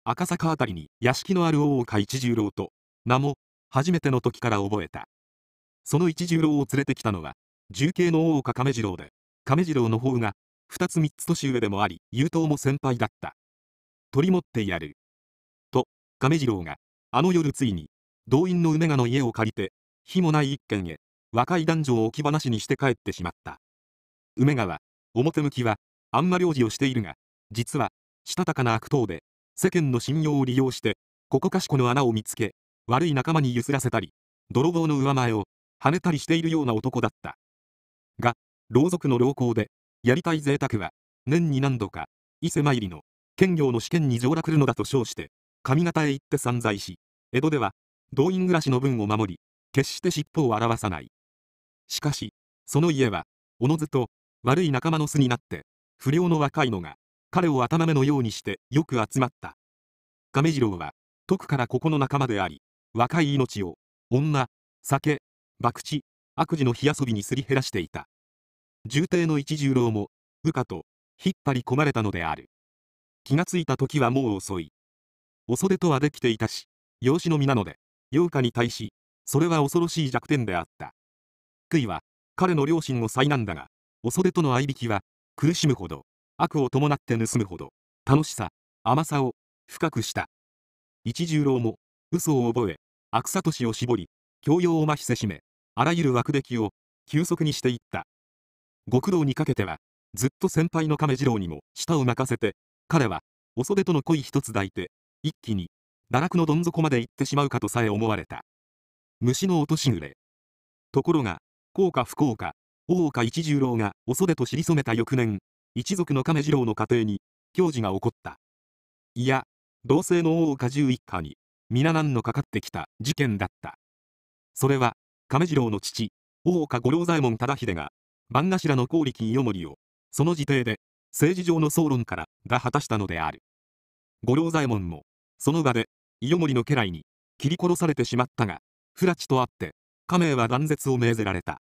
赤坂辺りに屋敷のある大岡一十郎と名も初めての時から覚えた。その一十郎を連れてきたのは、重慶の大岡亀次郎で、亀次郎の方が二つ三つ年上でもあり、優等も先輩だった。取り持ってやる。と、亀次郎が、あの夜ついに動員の梅賀の家を借りて、火もない一軒へ、若い男女を置き話にして帰ってしまった。梅賀は、表向きは、あんま領事をしているが、実は、したたかな悪党で、世間の信用を利用して、ここかしこの穴を見つけ、悪い仲間にゆすらせたり、泥棒の上前を、跳ねたりしているような男だった。が、牢族の老好で、やりたい贅沢は、年に何度か、伊勢参りの、兼業の試験に上落るのだと称して、上方へ行って散財し、江戸では、動員暮らしの分を守り決して尻尾を表さないしかしその家はおのずと悪い仲間の巣になって不良の若いのが彼を頭目のようにしてよく集まった亀次郎は徳からここの仲間であり若い命を女酒博打悪事の火遊びにすり減らしていた重帝の一十郎も部下と引っ張り込まれたのである気がついた時はもう遅いお袖とはできていたし養子の身なので陽華に対し、それは恐ろしい弱点であった。悔いは、彼の両親の災難だが、恐れとの合いびきは、苦しむほど、悪を伴って盗むほど、楽しさ、甘さを、深くした。一十郎も、嘘を覚え、悪さとしを絞り、教養をまひせしめ、あらゆる枠歴を、急速にしていった。極道にかけては、ずっと先輩の亀次郎にも舌を任せて、彼は、恐れとの恋一つ抱いて、一気に、堕落のどん底まで行ってしまうかとさえ思われた。虫の落とし暮れ。ところが、幸か不幸か、大岡一十郎がお袖と知り染めた翌年、一族の亀次郎の家庭に、行事が起こった。いや、同姓の大岡十一家に、皆何のかかってきた事件だった。それは、亀次郎の父、大岡五郎左衛門忠秀が、番頭の光力清盛を、その時定で、政治上の総論から打たしたのである。五郎左衛門も、その場で、伊予森の家来に切り殺されてしまったが不拉致とあって家名は断絶を命ぜられた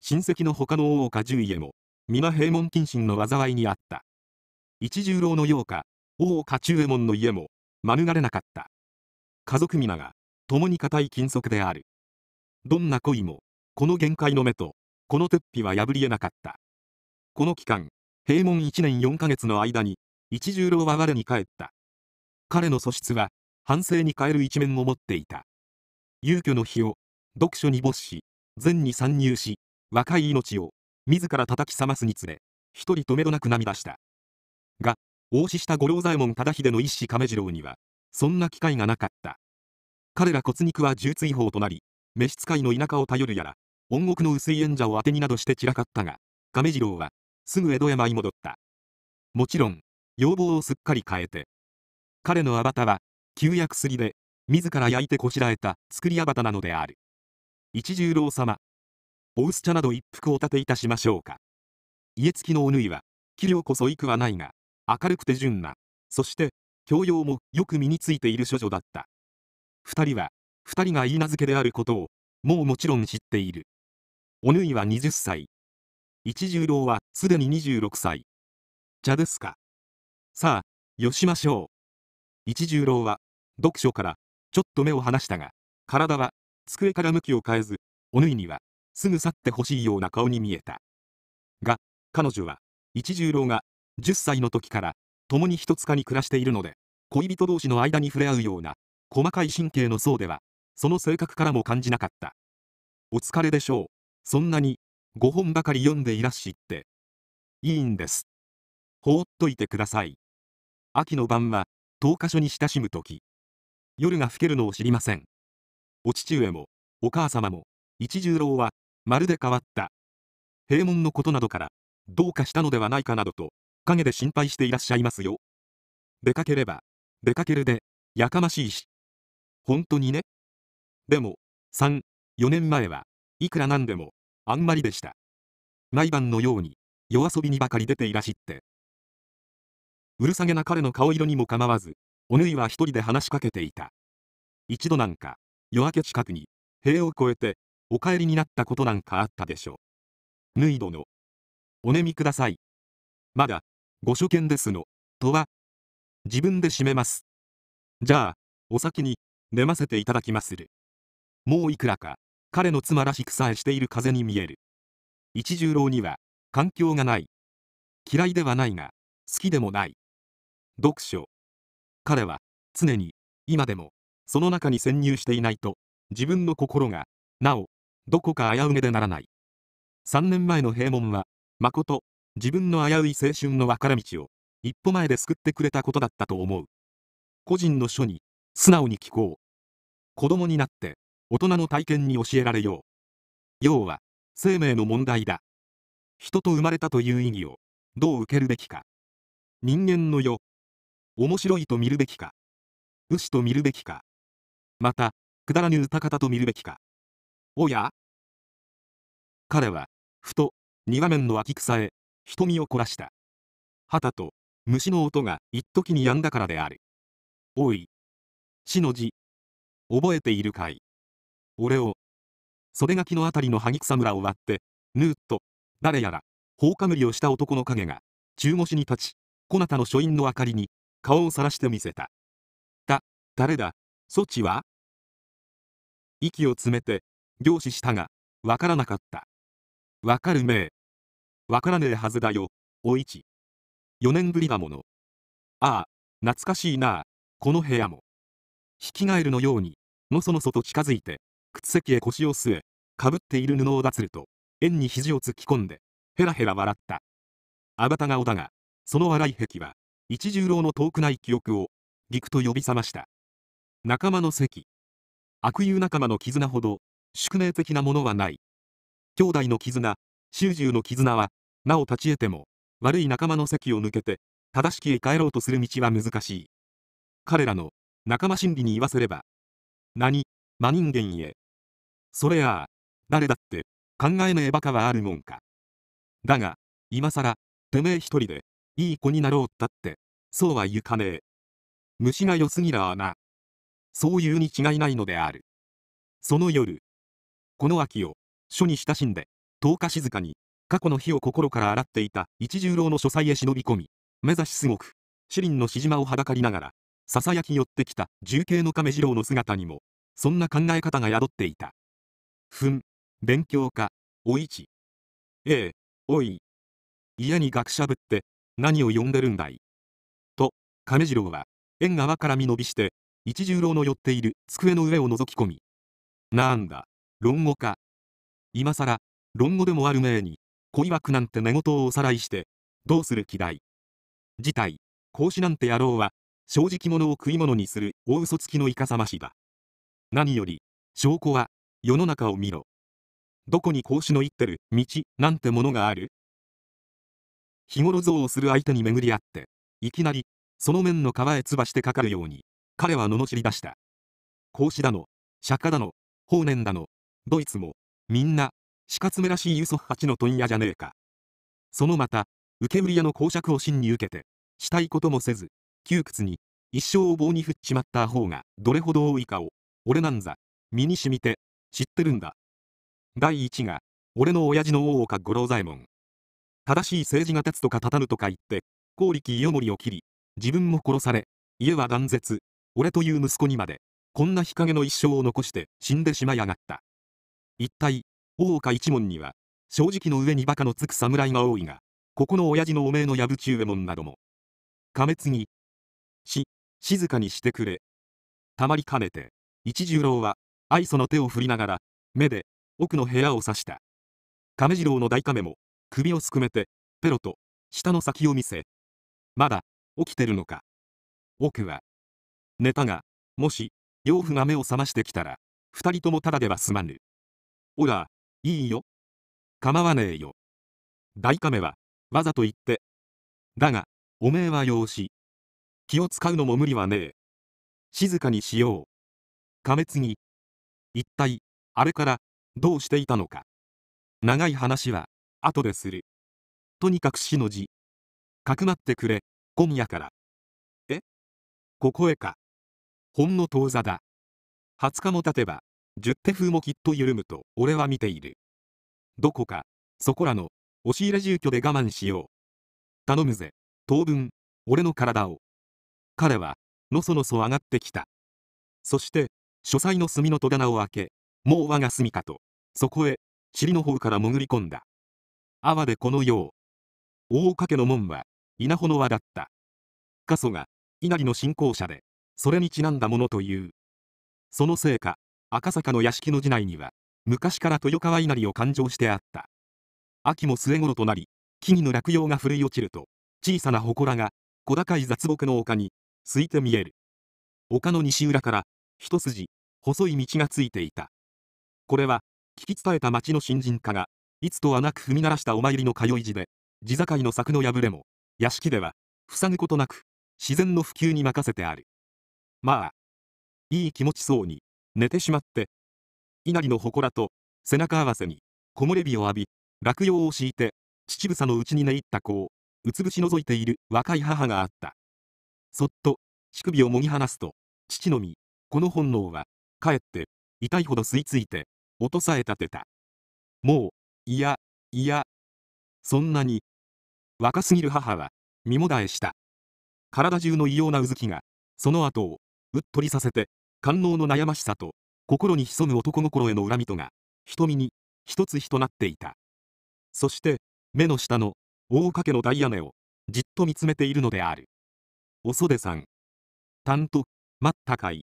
親戚の他の大岡純家も皆平門謹慎の災いにあった一十郎のう家大岡中右衛門の家も免れなかった家族皆が共に固い禁足であるどんな恋もこの限界の目とこの鉄皮は破りえなかったこの期間平門1年4ヶ月の間に一十郎は我に帰った彼の素質は反省に変える一面を持っていた遊挙の日を読書に没し善に参入し若い命を自ら叩き覚ますにつれ一人とめどなく涙したが応死した五郎左衛門忠秀の一子亀次郎にはそんな機会がなかった彼ら骨肉は重追放となり召使いの田舎を頼るやら恩獄の薄い演者を当てになどして散らかったが亀次郎はすぐ江戸へ舞い戻ったもちろん要望をすっかり変えて彼のアバタは旧薬すりで、自ら焼いてこしらえた作りあばたなのである。一十郎様。お薄茶など一服お立ていたしましょうか。家付きのおぬいは、器量こそ幾はないが、明るくて純な、そして、教養もよく身についている処女だった。二人は、二人が言い名付けであることを、もうもちろん知っている。おぬいは二十歳。一十郎はすでに二十六歳。茶ですか。さあ、よしましょう。一十郎は読書からちょっと目を離したが体は机から向きを変えずおぬいにはすぐ去ってほしいような顔に見えたが彼女は一十郎が10歳の時から共に一かに暮らしているので恋人同士の間に触れ合うような細かい神経の層ではその性格からも感じなかったお疲れでしょうそんなに5本ばかり読んでいらっしゃっていいんです放っといてください秋の晩は10日書に親しむ時夜が更けるのを知りませんお父上もお母様も一十郎はまるで変わった平門のことなどからどうかしたのではないかなどと陰で心配していらっしゃいますよ出かければ出かけるでやかましいし本当にねでも34年前はいくらなんでもあんまりでした毎晩のように夜遊びにばかり出ていらしってうるさげな彼の顔色にも構わず、おぬいは一人で話しかけていた。一度なんか、夜明け近くに、塀を越えて、お帰りになったことなんかあったでしょう。ぬい殿。おねみください。まだ、ご所見ですの、とは。自分で閉めます。じゃあ、お先に、寝ませていただきまする。もういくらか、彼の妻らしくさえしている風に見える。一十郎には、環境がない。嫌いではないが、好きでもない。読書彼は常に今でもその中に潜入していないと自分の心がなおどこか危うげでならない3年前の閉門はまこと自分の危うい青春の分かれ道を一歩前で救ってくれたことだったと思う個人の書に素直に聞こう子供になって大人の体験に教えられよう要は生命の問題だ人と生まれたという意義をどう受けるべきか人間の世面白いと見るべきか牛と見るべきかまたくだらぬ歌方と見るべきかおや彼はふと庭面の秋草へ瞳を凝らした旗と虫の音が一時に止んだからであるおい死の字覚えているかい俺を袖垣のあたりの萩草村を割ってぬーっと誰やら放火無理をした男の影が中腰に立ちこなたの書院の明かりに顔をさらしてみせただ誰だそちは息を詰めて凝視したがわからなかったわかるめえわからねえはずだよお市4年ぶりだものああ懐かしいなあこの部屋も引きガエルのようにのそのそと近づいて靴席へ腰を据えかぶっている布を脱すると縁に肘を突き込んでヘラヘラ笑ったあばた顔だがその笑い癖は一十郎の遠くない記憶を、陸と呼び覚ました。仲間の席。悪友仲間の絆ほど、宿命的なものはない。兄弟の絆、修獣の絆は、なお立ち得ても、悪い仲間の席を抜けて、正しきへ帰ろうとする道は難しい。彼らの仲間心理に言わせれば、何、真人間へ。それやあ、誰だって考えねえバカはあるもんか。だが、今更、てめえ一人で、いい子になろうったって、そうはゆかねえ。虫が良すぎらあな。そういうに違いないのである。その夜、この秋を、書に親しんで、10日静かに、過去の日を心から洗っていた一十郎の書斎へ忍び込み、目指しすごく、四輪のしじまをはだかりながら、ささやき寄ってきた重慶の亀次郎の姿にも、そんな考え方が宿っていた。ふん、勉強家、おいち。ええ、おい。家に学者ぶって、何を呼んでるんだい。亀次郎は、縁側から見伸びして、一十郎の寄っている机の上を覗き込み。なんだ、論語か。今更、論語でもあるめえに、恋枠なんて寝言をおさらいして、どうする気だい。事態、孔子なんて野郎は、正直者を食い物にする大嘘つきのいかさましだ。何より、証拠は、世の中を見ろ。どこに孔子の言ってる道なんてものがある日頃憎悪する相手に巡り合って、いきなりその面の皮へつばしてかかるように、彼は罵り出した。孔子だの、釈迦だの、法然だの、ドイツも、みんな、死活めらしいソフ八の問屋じゃねえか。そのまた、受け売り屋の公爵を真に受けて、したいこともせず、窮屈に、一生を棒に振っちまった方が、どれほど多いかを、俺なんざ、身にしみて、知ってるんだ。第一が、俺の親父の大岡五郎左衛門。正しい政治が立つとか立たぬとか言って、光力清盛を切り、自分も殺され、家は断絶、俺という息子にまで、こんな日陰の一生を残して死んでしまいやがった。一体、大岡一門には、正直の上に馬鹿のつく侍が多いが、ここの親父のおめえの矢部中衛門なども。亀継ぎ。し、静かにしてくれ。たまりかねて、一十郎は、愛想の手を振りながら、目で、奥の部屋を指した。亀次郎の大亀も、首をすくめて、ペロと、舌の先を見せ。まだ、起きてるのか奥は寝たがもし養父が目を覚ましてきたら二人ともただではすまぬおらいいよ構わねえよ大亀はわざと言ってだがおめえは養子気を使うのも無理はねえ静かにしよう亀継ぎ一体あれからどうしていたのか長い話は後でするとにかく死の字かくまってくれ今夜からえここへかほんの遠座だ20日も経てば十手風もきっと緩むと俺は見ているどこかそこらの押し入れ住居で我慢しよう頼むぜ当分俺の体を彼はのそのそ上がってきたそして書斎の隅の戸棚を開けもう我が住みかとそこへ尻の方から潜り込んだ泡でこのよう大岡家の門は稲穂の輪だった過疎が稲荷の信仰者でそれにちなんだものというそのせいか赤坂の屋敷の寺内には昔から豊川稲荷を勘定してあった秋も末頃となり木々の落葉がふるい落ちると小さな祠が小高い雑木の丘にすいて見える丘の西裏から一筋細い道がついていたこれは聞き伝えた町の新人家がいつとはなく踏み鳴らしたお参りの通い地で地境の柵の破れも屋敷では塞ぐことなく自然の普及に任せてあるまあいい気持ちそうに寝てしまって稲荷の祠と背中合わせに木漏れ日を浴び落葉を敷いて秩父のうちに寝入った子をうつぶし覗いている若い母があったそっと乳首をもぎ離すと父のみこの本能はかえって痛いほど吸い付いて音さえ立てたもういやいやそんなに若すぎる母は身もだえした体中の異様なうずきがその後をうっとりさせて官能の悩ましさと心に潜む男心への恨みとが瞳に一つ火となっていたそして目の下の大掛けのダイヤネをじっと見つめているのであるお袖さんたんと待ったかい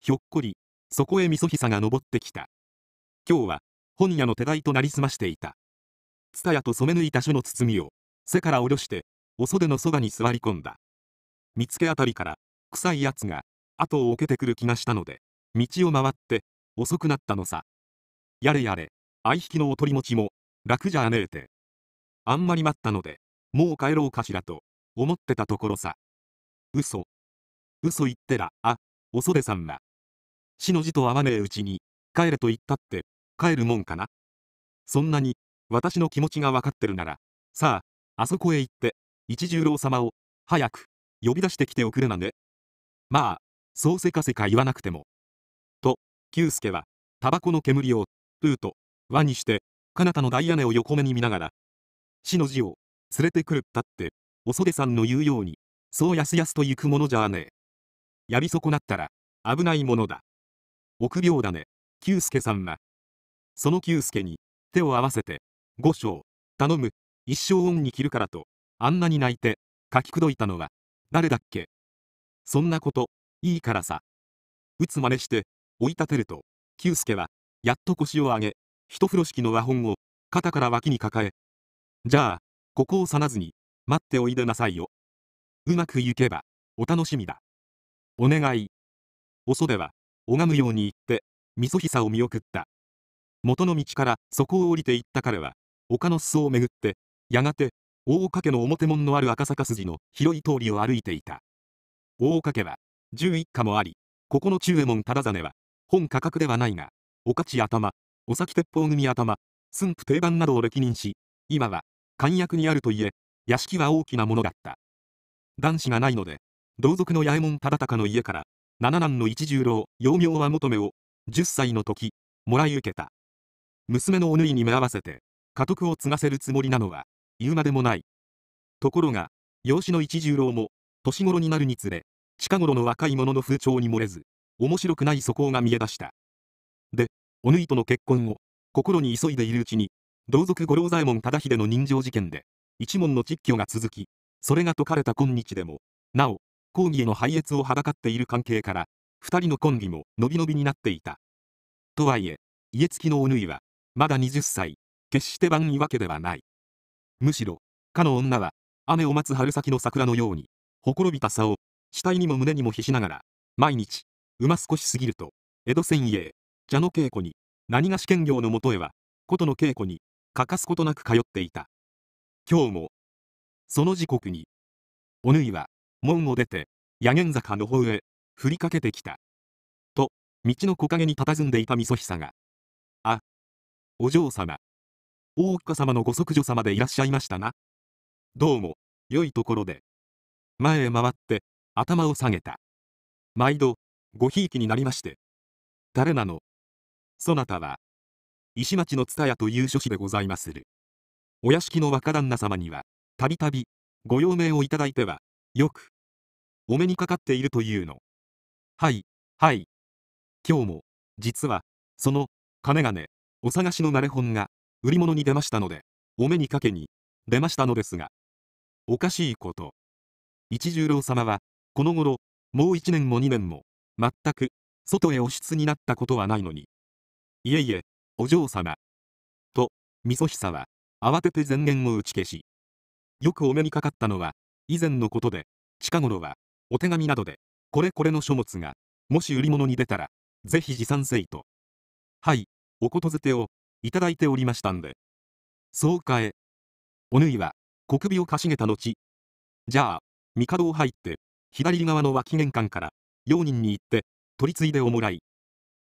ひょっこりそこへみそひさが登ってきた今日は本屋の手代となりすましていた蔦屋と染め抜いた書の包みを背から下ろしてお袖のそばに座り込んだ見つけあたりから臭いやつが後を受けてくる気がしたので道を回って遅くなったのさやれやれ相引きのお取り持ちも楽じゃねえてあんまり待ったのでもう帰ろうかしらと思ってたところさ嘘嘘言ってらあお袖さんは死の字と合わねえうちに帰れと言ったって帰るもんかなそんなに私の気持ちが分かってるならさああそこへ行って、一十郎様を、早く、呼び出してきておくれなね。まあ、そうせかせか言わなくても。と、久助は、タバコの煙を、うーと、輪にして、彼方の台屋根を横目に見ながら、死の字を、連れてくるったって、お袖さんの言うように、そうやすやすと行くものじゃあねえ。やり損なったら、危ないものだ。臆病だね、久助さんは。その久助に、手を合わせて、五章、頼む、一生恩に着るからと、あんなに泣いて、書きくどいたのは、誰だっけそんなこと、いいからさ。打つ真似して、追い立てると、久助は、やっと腰を上げ、一風呂敷の和本を、肩から脇に抱え、じゃあ、ここをさなずに、待っておいでなさいよ。うまくいけば、お楽しみだ。お願い。お袖は、拝むように言って、みそひさを見送った。元の道からそこを降りていった彼は、丘の裾をめぐって、やがて大岡家の表門のある赤坂筋の広い通りを歩いていた大岡家は11家もありここの中右衛門忠真は本価格ではないがお勝ち頭お先鉄砲組頭駿府定番などを歴任し今は簡約にあるといえ屋敷は大きなものだった男子がないので同族の八右衛門忠敬の家から七男の一十郎幼名は求めを10歳の時もらい受けた娘のお縫いに目合わせて家督を継がせるつもりなのは言うまでもない。ところが、養子の一十郎も、年頃になるにつれ、近頃の若い者の風潮に漏れず、面白くない素行が見え出した。で、おぬいとの結婚を、心に急いでいるうちに、同族五郎左衛門忠秀の人情事件で、一門の実況が続き、それが解かれた今日でも、なお、抗議への拝謁をはばかっている関係から、二人の婚儀も伸び伸びになっていた。とはいえ、家付きのおぬいは、まだ20歳、決して万いわけではない。むしろ、かの女は、雨を待つ春先の桜のように、ほころびたさを、額にも胸にも比しながら、毎日、馬少し過ぎると、江戸千栄、茶の稽古に、何が試験業のもとへは、琴の稽古に、欠かすことなく通っていた。今日も、その時刻に、おぬいは、門を出て、野源坂の方へ、振りかけてきた。と、道の木陰に佇んでいたみそひさが、あ、お嬢様、大岡様のご息女様でいらっしゃいましたな。どうも、良いところで。前へ回って、頭を下げた。毎度、ごひいきになりまして。誰なのそなたは、石町の蔦屋という書士でございまする。お屋敷の若旦那様には、たびたび、ご用命をいただいては、よく、お目にかかっているというの。はい、はい。今日も、実は、その、金がね、お探しの慣れ本が、売り物に出ましたので、お目にかけに、出ましたのですが、おかしいこと。一十郎様は、この頃、もう一年も二年も、全く、外へお出になったことはないのに。いえいえ、お嬢様。と、みそひさは、慌てて前言を打ち消し。よくお目にかかったのは、以前のことで、近頃は、お手紙などで、これこれの書物が、もし売り物に出たら、ぜひ持参せいと。はい、おことづてを、いただいておりましたんで。そうかえ。おぬいは、小首をかしげた後。じゃあ、帝を入って、左側の脇玄関から、用人に行って、取り次いでおもらい。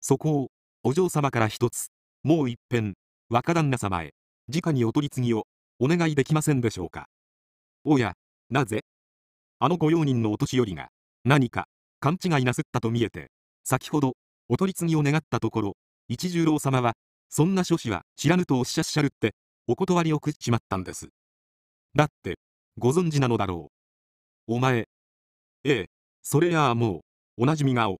そこを、お嬢様から一つ、もう一遍、若旦那様へ、直にお取り次ぎを、お願いできませんでしょうか。おや、なぜあの御用人のお年寄りが、何か、勘違いなすったと見えて、先ほど、お取り次ぎを願ったところ、一十郎様は、そんな諸氏は知らぬとおっしゃっしゃるって、お断りを食っちまったんです。だって、ご存知なのだろう。お前。ええ、それやあもう、おなじみ顔。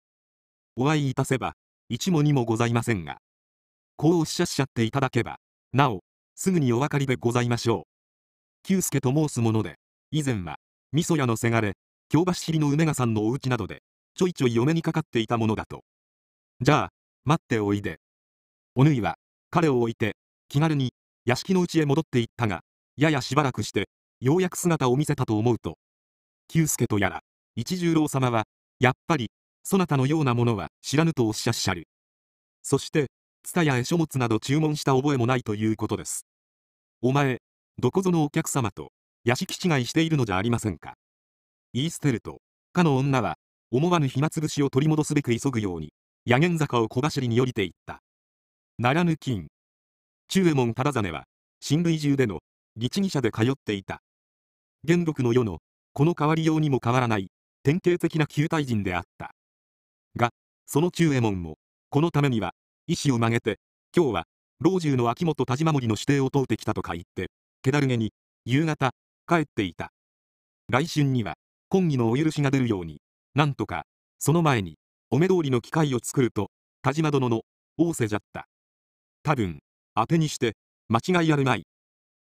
お会いいたせば、一も二もございませんが。こうおっしゃっしゃっていただけば、なお、すぐにお分かりでございましょう。久助と申すもので、以前は、味噌屋のせがれ、京橋尻の梅賀さんのお家などで、ちょいちょい嫁にかかっていたものだと。じゃあ、待っておいで。おぬいは彼を置いて気軽に屋敷のちへ戻っていったがややしばらくしてようやく姿を見せたと思うと久助とやら一十郎様はやっぱりそなたのようなものは知らぬとおっしゃっしゃるそして蔦屋へ書物など注文した覚えもないということですお前どこぞのお客様と屋敷違いしているのじゃありませんか言い捨てるとかの女は思わぬ暇つぶしを取り戻すべく急ぐように野原坂を小走りに降りていったならぬ金中右衛門忠真は親類中での律儀者で通っていた元禄の世のこの変わりようにも変わらない典型的な旧大人であったがその中右衛門もこのためには意志を曲げて今日は老中の秋元田島守の指定を問うてきたとか言ってけだるげに夕方帰っていた来春には今議のお許しが出るようになんとかその前にお目通りの機会を作ると田島殿の仰せじゃった多分、当てにして、間違いあるまい。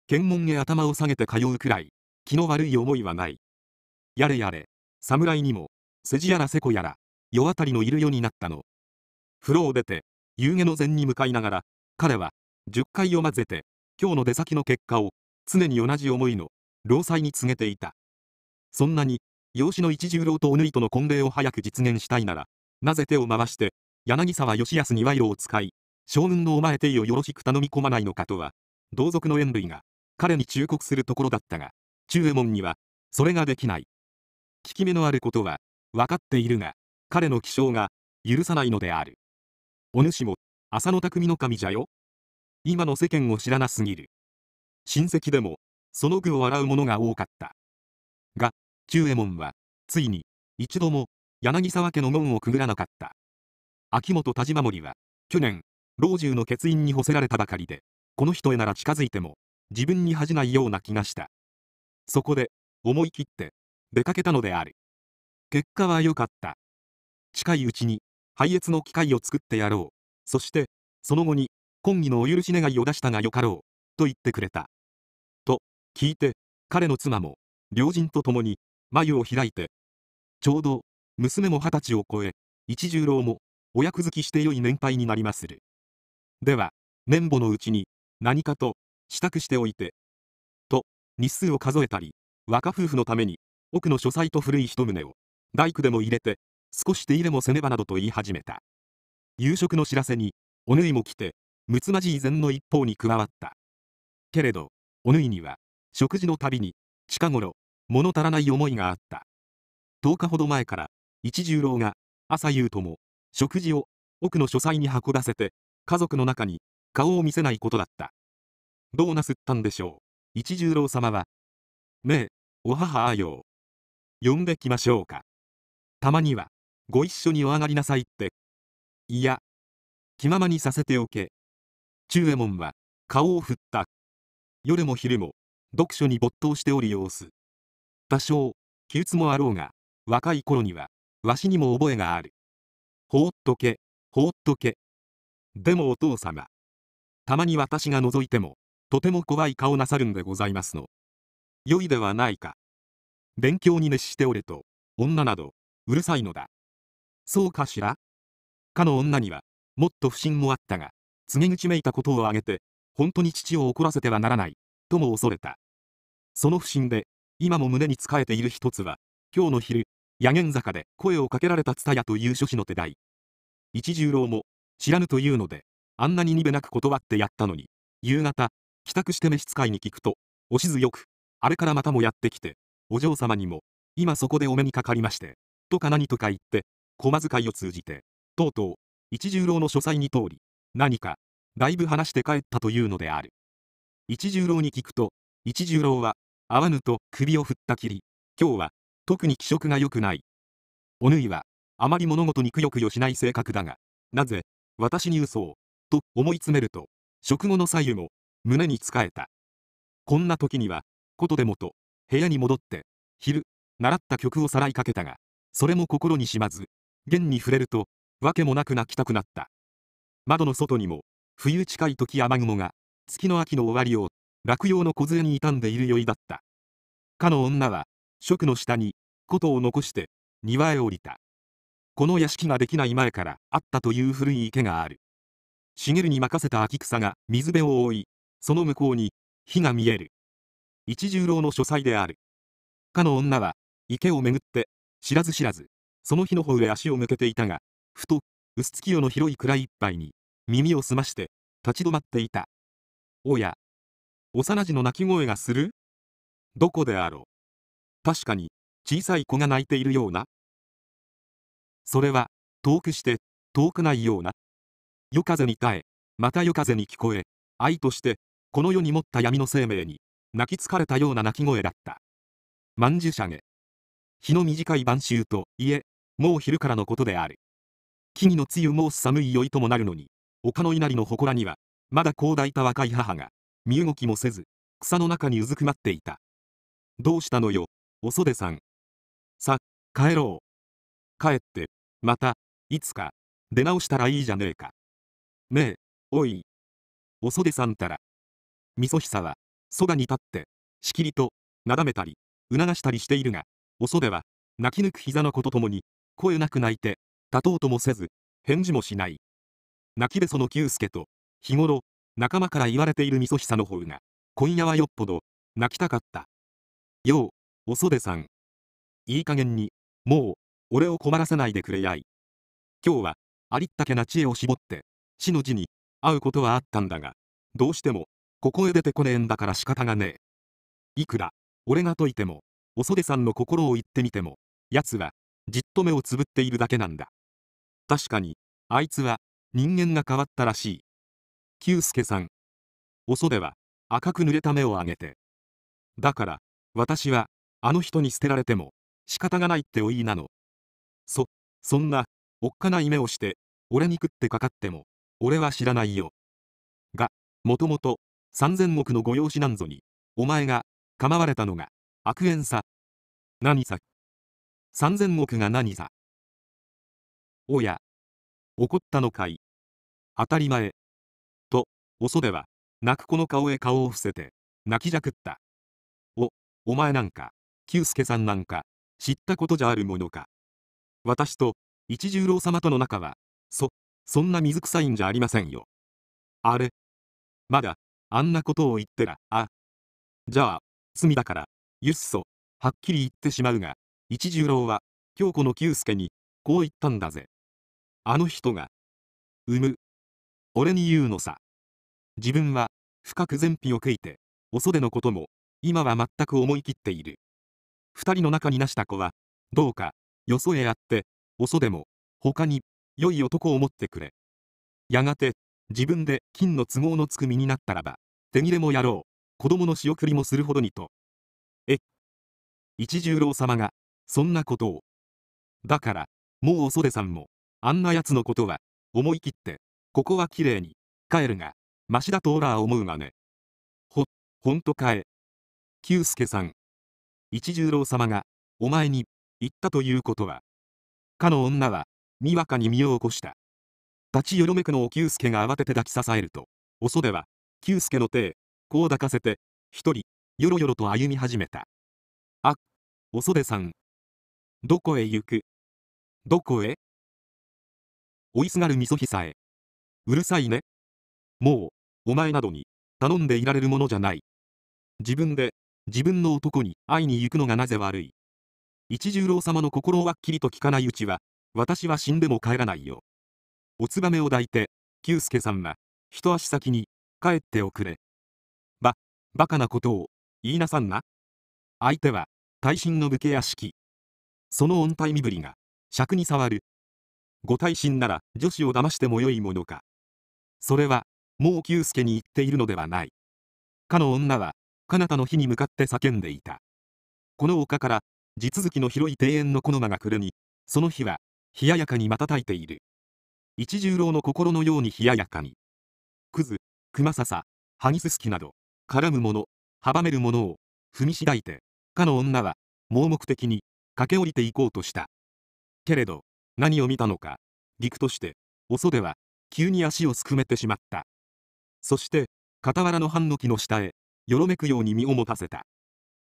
検問へ頭を下げて通うくらい、気の悪い思いはない。やれやれ、侍にも、辞やらせこやら、世渡りのいるようになったの。風呂を出て、夕げの禅に向かいながら、彼は、10回を混ぜて、今日の出先の結果を、常に同じ思いの、労災に告げていた。そんなに、養子の一十郎とおぬいとの婚礼を早く実現したいなら、なぜ手を回して、柳沢義康に賄賂を使い、将軍のお前ていをよろしく頼み込まないのかとは、同族の縁類が彼に忠告するところだったが、中右衛門には、それができない。効き目のあることは、分かっているが、彼の気性が許さないのである。お主も、浅野匠の神じゃよ。今の世間を知らなすぎる。親戚でも、その具を洗う者が多かった。が、中右衛門は、ついに、一度も、柳沢家の門をくぐらなかった。秋元田島守は、去年、老中の欠員に干せられたばかりでこの人へなら近づいても自分に恥じないような気がしたそこで思い切って出かけたのである結果は良かった近いうちに拝謁の機会を作ってやろうそしてその後に婚儀のお許し願いを出したがよかろうと言ってくれたと聞いて彼の妻も両人と共に眉を開いてちょうど娘も二十歳を超え一十郎もお役付きして良い年配になりまするでは、年母のうちに何かと支度しておいて、と、日数を数えたり、若夫婦のために、奥の書斎と古い一棟を、大工でも入れて、少し手入れもせねばなどと言い始めた。夕食の知らせに、おぬいも来て、むつまじい禅の一方に加わった。けれど、おぬいには、食事のたびに、近頃、物足らない思いがあった。10日ほど前から、一十郎が、朝夕とも、食事を、奥の書斎に運ばせて、家族の中に顔を見せないことだったどうなすったんでしょう一十郎様はねえお母あよ呼んできましょうかたまにはご一緒にお上がりなさいっていや気ままにさせておけ中右衛門は顔を振った夜も昼も読書に没頭しておる様子多少気鬱もあろうが若い頃にはわしにも覚えがある放っとけ放っとけでもお父様。たまに私が覗いても、とても怖い顔なさるんでございますの。良いではないか。勉強に熱しておれと、女など、うるさいのだ。そうかしらかの女には、もっと不信もあったが、告げ口めいたことを挙げて、本当に父を怒らせてはならない、とも恐れた。その不信で、今も胸に仕えている一つは、今日の昼、野原坂で声をかけられた蔦屋という書士の手代。一十郎も、知らぬというので、あんなににべなく断ってやったのに、夕方、帰宅して召使いに聞くと、おしずよく、あれからまたもやってきて、お嬢様にも、今そこでお目にかかりまして、とか何とか言って、駒遣いを通じて、とうとう、一十郎の書斎に通り、何か、だいぶ話して帰ったというのである。一十郎に聞くと、一十郎は、会わぬと首を振ったきり、今日は、特に気色が良くない。おぬいは、あまり物事にくよくよしない性格だが、なぜ、私に嘘を、と思い詰めると、食後の左右も、胸に仕えた。こんな時には、ことでもと、部屋に戻って、昼、習った曲をさらいかけたが、それも心にしまず、弦に触れると、わけもなく泣きたくなった。窓の外にも、冬近い時雨雲が、月の秋の終わりを、落葉の小に傷んでいる酔いだった。かの女は、食の下に、琴を残して、庭へ降りた。この屋敷ができない前からあったという古い池がある茂に任せた秋草が水辺を覆いその向こうに火が見える一十郎の書斎であるかの女は池をめぐって知らず知らずその日の方へ足を向けていたがふと薄月夜の広い暗いぱ杯に耳を澄まして立ち止まっていたおや幼児の泣き声がするどこであろう確かに小さい子が泣いているようなそれは、遠くして、遠くないような。夜風に耐え、また夜風に聞こえ、愛として、この世に持った闇の生命に、泣きつかれたような鳴き声だった。万事ゃげ。日の短い晩秋と、いえ、もう昼からのことである。木々の露も寒い酔いともなるのに、丘の稲荷の祠には、まだ広大た若い母が、身動きもせず、草の中にうずくまっていた。どうしたのよ、おそでさん。さ、帰ろう。帰って、また、いつか、出直したらいいじゃねえか。ねえ、おい。お袖さんたら。みそひさは、そばに立って、しきりと、なだめたり、促したりしているが、お袖は、泣き抜く膝のことともに、声なく泣いて、立とうともせず、返事もしない。泣きべその久助と、日頃、仲間から言われているみそひさの方が、今夜はよっぽど、泣きたかった。よう、お袖さん。いい加減に、もう、俺を困らせないでくれやい。今日は、ありったけな知恵を絞って、死の字に、会うことはあったんだが、どうしても、ここへ出てこねえんだから仕方がねえ。いくら、俺が解いても、お袖さんの心を言ってみても、奴は、じっと目をつぶっているだけなんだ。確かに、あいつは、人間が変わったらしい。久助さん。お袖は、赤く濡れた目をあげて。だから、私は、あの人に捨てられても、仕方がないってお言いなの。そ、そんな、おっかない目をして、俺に食ってかかっても、俺は知らないよ。が、もともと、三千石のご用紙なんぞに、お前が、構われたのが、悪縁さ。何さ。三千石が何さ。おや。怒ったのかい。当たり前。と、おそでは、泣く子の顔へ顔を伏せて、泣きじゃくった。お、お前なんか、久助さんなんか、知ったことじゃあるものか。私と一十郎様との仲はそそんな水臭いんじゃありませんよあれまだあんなことを言ってらあじゃあ罪だからゆっそはっきり言ってしまうが一十郎は京子の久助にこう言ったんだぜあの人が産む俺に言うのさ自分は深く善否を悔いてお袖のことも今は全く思い切っている二人の中になした子はどうかよそへやって、そでも、他に、良い男を持ってくれ。やがて、自分で金の都合のつく身になったらば、手切れもやろう、子供の仕送りもするほどにと。え一十郎様が、そんなことを。だから、もうお袖さんも、あんな奴のことは、思い切って、ここはきれいに、帰るが、ましだとおら思うがね。ほ、ほんとかえ。久助さん。一十郎様が、お前に、言ったということは、かの女は、にわかに身を起こした。立ちよろめくのを久助が慌てて抱き支えると、お袖は、久助の手こう抱かせて、一人、よろよろと歩み始めた。あっ、お袖さん。どこへ行くどこへ追いすがるみそひさえ。うるさいね。もう、お前などに、頼んでいられるものじゃない。自分で、自分の男に会いに行くのがなぜ悪い。一十郎様の心をはっきりと聞かないうちは、私は死んでも帰らないよ。おつばめを抱いて、久助さんは、一足先に、帰っておくれ。ば、馬鹿なことを、言いなさんな。相手は、大臣の武家屋敷。その温帯身振りが、尺に触る。ご大臣なら、女子を騙してもよいものか。それは、もう久助に言っているのではない。かの女は、彼方の火に向かって叫んでいた。この丘から、地続きの広い庭園の木の間がくるみ、その日は、冷ややかに瞬いている。一十郎の心のように冷ややかに。くず、熊笹、ハギススキなど、絡むもの、阻めるものを、踏みしだいて、かの女は、盲目的に、駆け下りていこうとした。けれど、何を見たのか、陸として、おでは、急に足をすくめてしまった。そして、傍らのハンノキの下へ、よろめくように身を持たせた。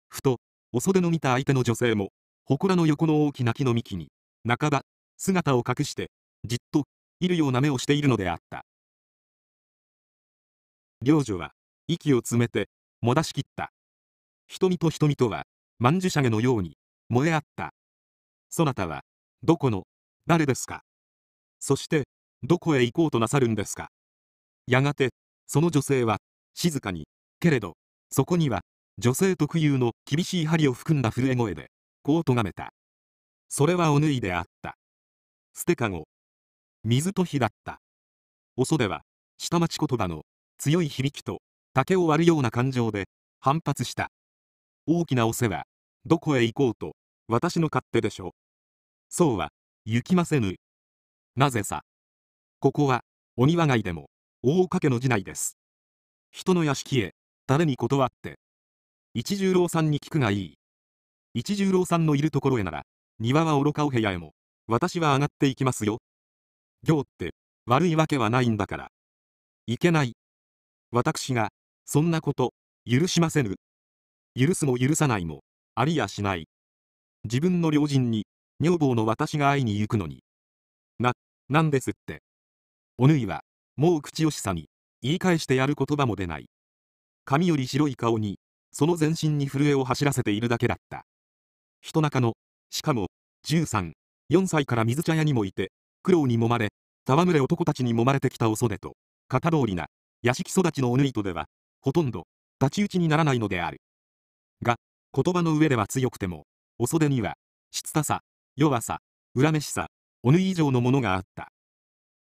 ふと、お袖の見た相手の女性も、祠の横の大きな木の幹に、半ば、姿を隠して、じっと、いるような目をしているのであった。領女は、息を詰めて、もだしきった。瞳と瞳とは、万寿げのように、燃えあった。そなたは、どこの、誰ですかそして、どこへ行こうとなさるんですかやがて、その女性は、静かに、けれど、そこには、女性特有の厳しい針を含んだ震え声で、こうとがめた。それはお縫いであった。捨てかご。水と火だった。おそでは、下町言葉の強い響きと竹を割るような感情で反発した。大きなお世話、どこへ行こうと、私の勝手でしょ。そうは、行きませぬ。なぜさ。ここは、お庭街でも、大掛けの寺内です。人の屋敷へ、誰に断って、一十郎さんに聞くがいい。一十郎さんのいるところへなら、庭は愚かお部屋へも、私は上がっていきますよ。行って、悪いわけはないんだから。いけない。私が、そんなこと、許しませぬ。許すも許さないも、ありやしない。自分の良人に、女房の私が会いに行くのに。な、なんですって。おぬいは、もう口惜しさに、言い返してやる言葉も出ない。髪より白い顔に、その全身に震えを走らせているだけだった人中のしかも134歳から水茶屋にもいて苦労に揉まれ戯れ男たちに揉まれてきたお袖と型通りな屋敷育ちのおぬいとではほとんど太刀打ちにならないのであるが言葉の上では強くてもお袖には質たさ弱さ恨めしさおぬい以上のものがあった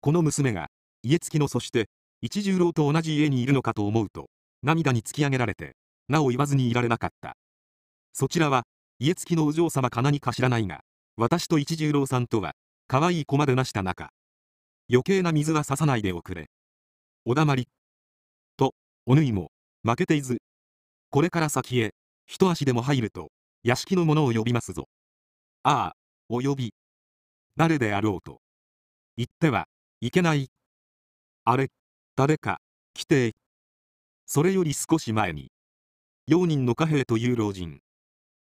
この娘が家付きのそして一十郎と同じ家にいるのかと思うと涙に突き上げられてなお言わずにいられなかった。そちらは、家付きのお嬢様か何か知らないが、私と一十郎さんとは、可愛い子までなした中。余計な水はささないでおくれ。おだまり。と、おぬいも、負けていず。これから先へ、一足でも入ると、屋敷の者を呼びますぞ。ああ、お呼び。誰であろうと。言ってはいけない。あれ、誰か、来て。それより少し前に、4人の貨幣という老人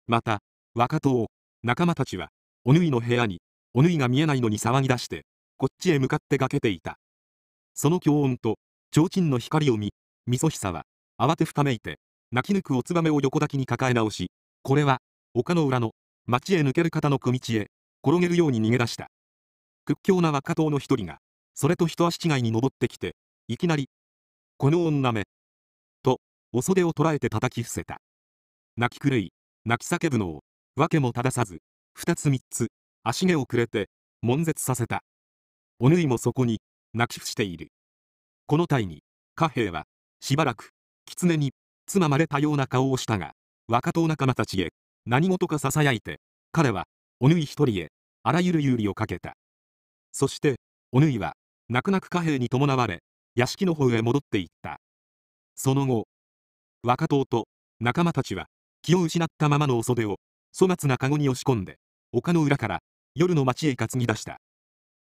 また若党仲間たちはおぬいの部屋におぬいが見えないのに騒ぎ出してこっちへ向かってがけていたその強音と提灯の光を見みそひさは慌てふためいて泣き抜くおつばめを横抱きに抱え直しこれは丘の裏の町へ抜ける方の小道へ転げるように逃げ出した屈強な若党の一人がそれと一足違いに登ってきていきなり「この女めお袖を捉えて叩き伏せた。泣き狂い、泣き叫ぶのを、訳も正さず、二つ三つ、足毛をくれて、悶絶させた。おぬいもそこに、泣き伏している。この体に、貨幣は、しばらく、狐に、つままれたような顔をしたが、若党仲間たちへ、何事か囁いて、彼は、おぬい一人へ、あらゆる有利をかけた。そして、おぬいは、泣く泣く貨幣に伴われ、屋敷の方へ戻っていった。その後、若党と仲間たちは気を失ったままのお袖を粗末な籠に押し込んで丘の裏から夜の町へ担ぎ出した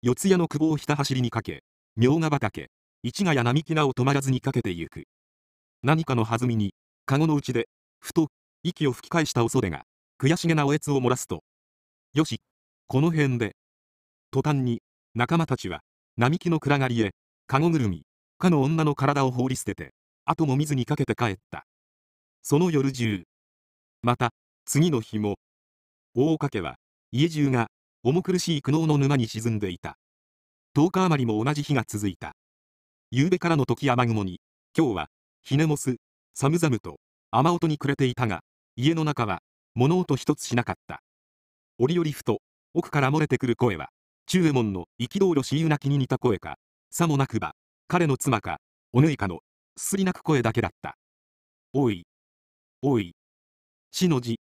四谷の久保をひた走りにかけみょうが畑市ヶ谷並木なを止まらずにかけてゆく何かの弾みに籠の内でふと息を吹き返したお袖が悔しげなおえつを漏らすとよしこの辺で途端に仲間たちは並木の暗がりへ籠ぐるみかの女の体を放り捨てて後も見ずにかけて帰ったその夜中また次の日も大岡家は家中が重苦しい苦悩の沼に沈んでいた10日余りも同じ日が続いた夕べからの時雨雲に今日はひねもす寒々と雨音に暮れていたが家の中は物音一つしなかった折々ふと奥から漏れてくる声は中右衛門の憤る私有な気に似た声かさもなくば彼の妻かおぬいかのすり泣く声だけだった。おい。おい。死の字。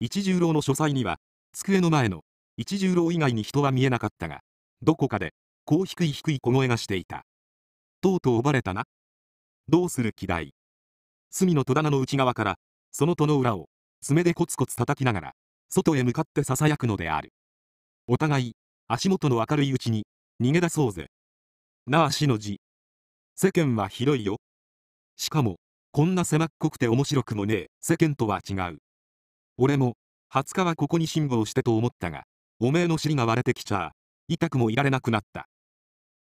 一十郎の書斎には、机の前の、一十郎以外に人は見えなかったが、どこかで、こう低い低い小声がしていた。とうとうばれたな。どうする気だい。隅の戸棚の内側から、その戸の裏を、爪でコツコツ叩きながら、外へ向かって囁くのである。お互い、足元の明るいうちに、逃げ出そうぜ。なあ、死の字。世間は広いよ。しかも、こんな狭っこくて面白くもねえ、世間とは違う。俺も、20日はここに辛抱してと思ったが、おめえの尻が割れてきちゃ痛くもいられなくなった。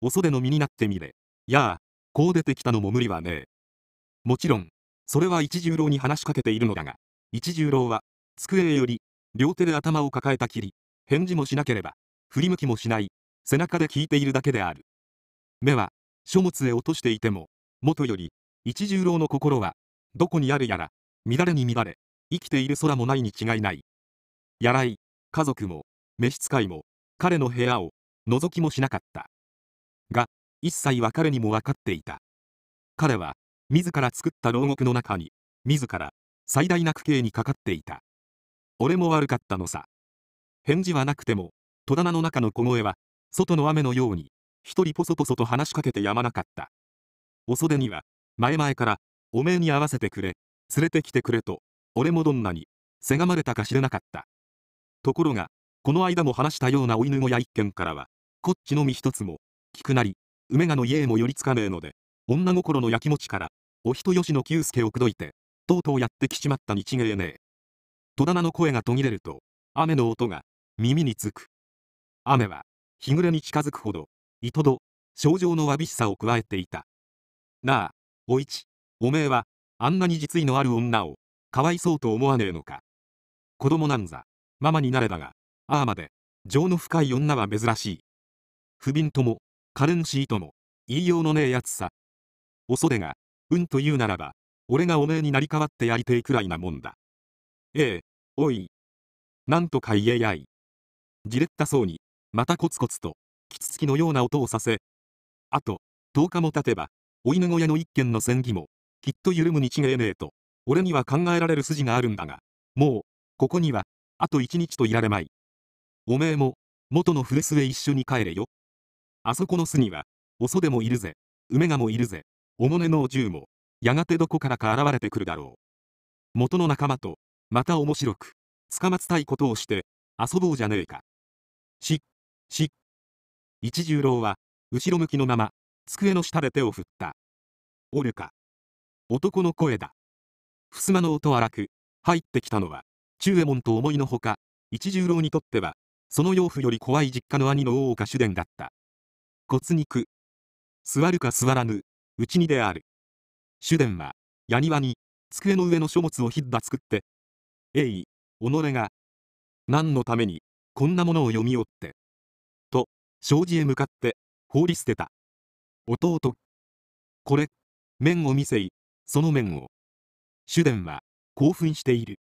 お袖の身になってみれ。やあ、こう出てきたのも無理はねえ。もちろん、それは一十郎に話しかけているのだが、一十郎は、机より、両手で頭を抱えたきり、返事もしなければ、振り向きもしない、背中で聞いているだけである。目は、書物へ落としていても、元より、一十郎の心は、どこにあるやら、乱れに乱れ、生きている空もないに違いない。やらい、家族も、召使いも、彼の部屋を、覗きもしなかった。が、一切は彼にも分かっていた。彼は、自ら作った牢獄の中に、自ら、最大な苦刑にかかっていた。俺も悪かったのさ。返事はなくても、戸棚の中の小声は、外の雨のように、一人ぽそぽそと話しかけてやまなかった。お袖には、前々から、おめえに会わせてくれ、連れてきてくれと、俺もどんなに、せがまれたか知れなかった。ところが、この間も話したようなお犬小屋一軒からは、こっちの身一つも、聞くなり、梅がの家へも寄りつかねえので、女心のやきもちから、お人よしの久助を口説いて、とうとうやってきちまった日芸名ねえ。戸棚の声が途切れると、雨の音が、耳につく。雨は、日暮れに近づくほど、いとど、症状のわびしさを加えていた。なあ、おいち、おめえは、あんなに実意のある女を、かわいそうと思わねえのか。子供なんざ、ママになればが、ああまで、情の深い女は珍しい。不憫とも、可憐しいとも、言いようのねえやつさ。おれが、うんと言うならば、俺がおめえになりかわってやりてえくらいなもんだ。ええ、おい。なんとか言えやい。じれったそうに、またコツコツと、キツツキのような音をさせ、あと、10日も経てば、お犬小屋の一軒の戦技も、きっと緩むに違えねえと、俺には考えられる筋があるんだが、もう、ここには、あと一日といられまい。おめえも、元の古末、へ一緒に帰れよ。あそこの巣には、おそでもいるぜ、梅がもいるぜ、おもねのお銃も、やがてどこからか現れてくるだろう。元の仲間と、また面白く、捕まつたいことをして、遊ぼうじゃねえか。し、し。一十郎は、後ろ向きのまま、机の下で手を振った。おるか。男の声だ。襖の音荒く、入ってきたのは、中右衛門と思いのほか、一十郎にとっては、その養父より怖い実家の兄の大岡主伝だった。骨肉。座るか座らぬ、うちにである。主伝は、やにわに、机の上の書物をひっだ作って、えい、己が、何のために、こんなものを読みおって、と、障子へ向かって、放り捨てた。弟これ面を見せいその面を主殿は興奮している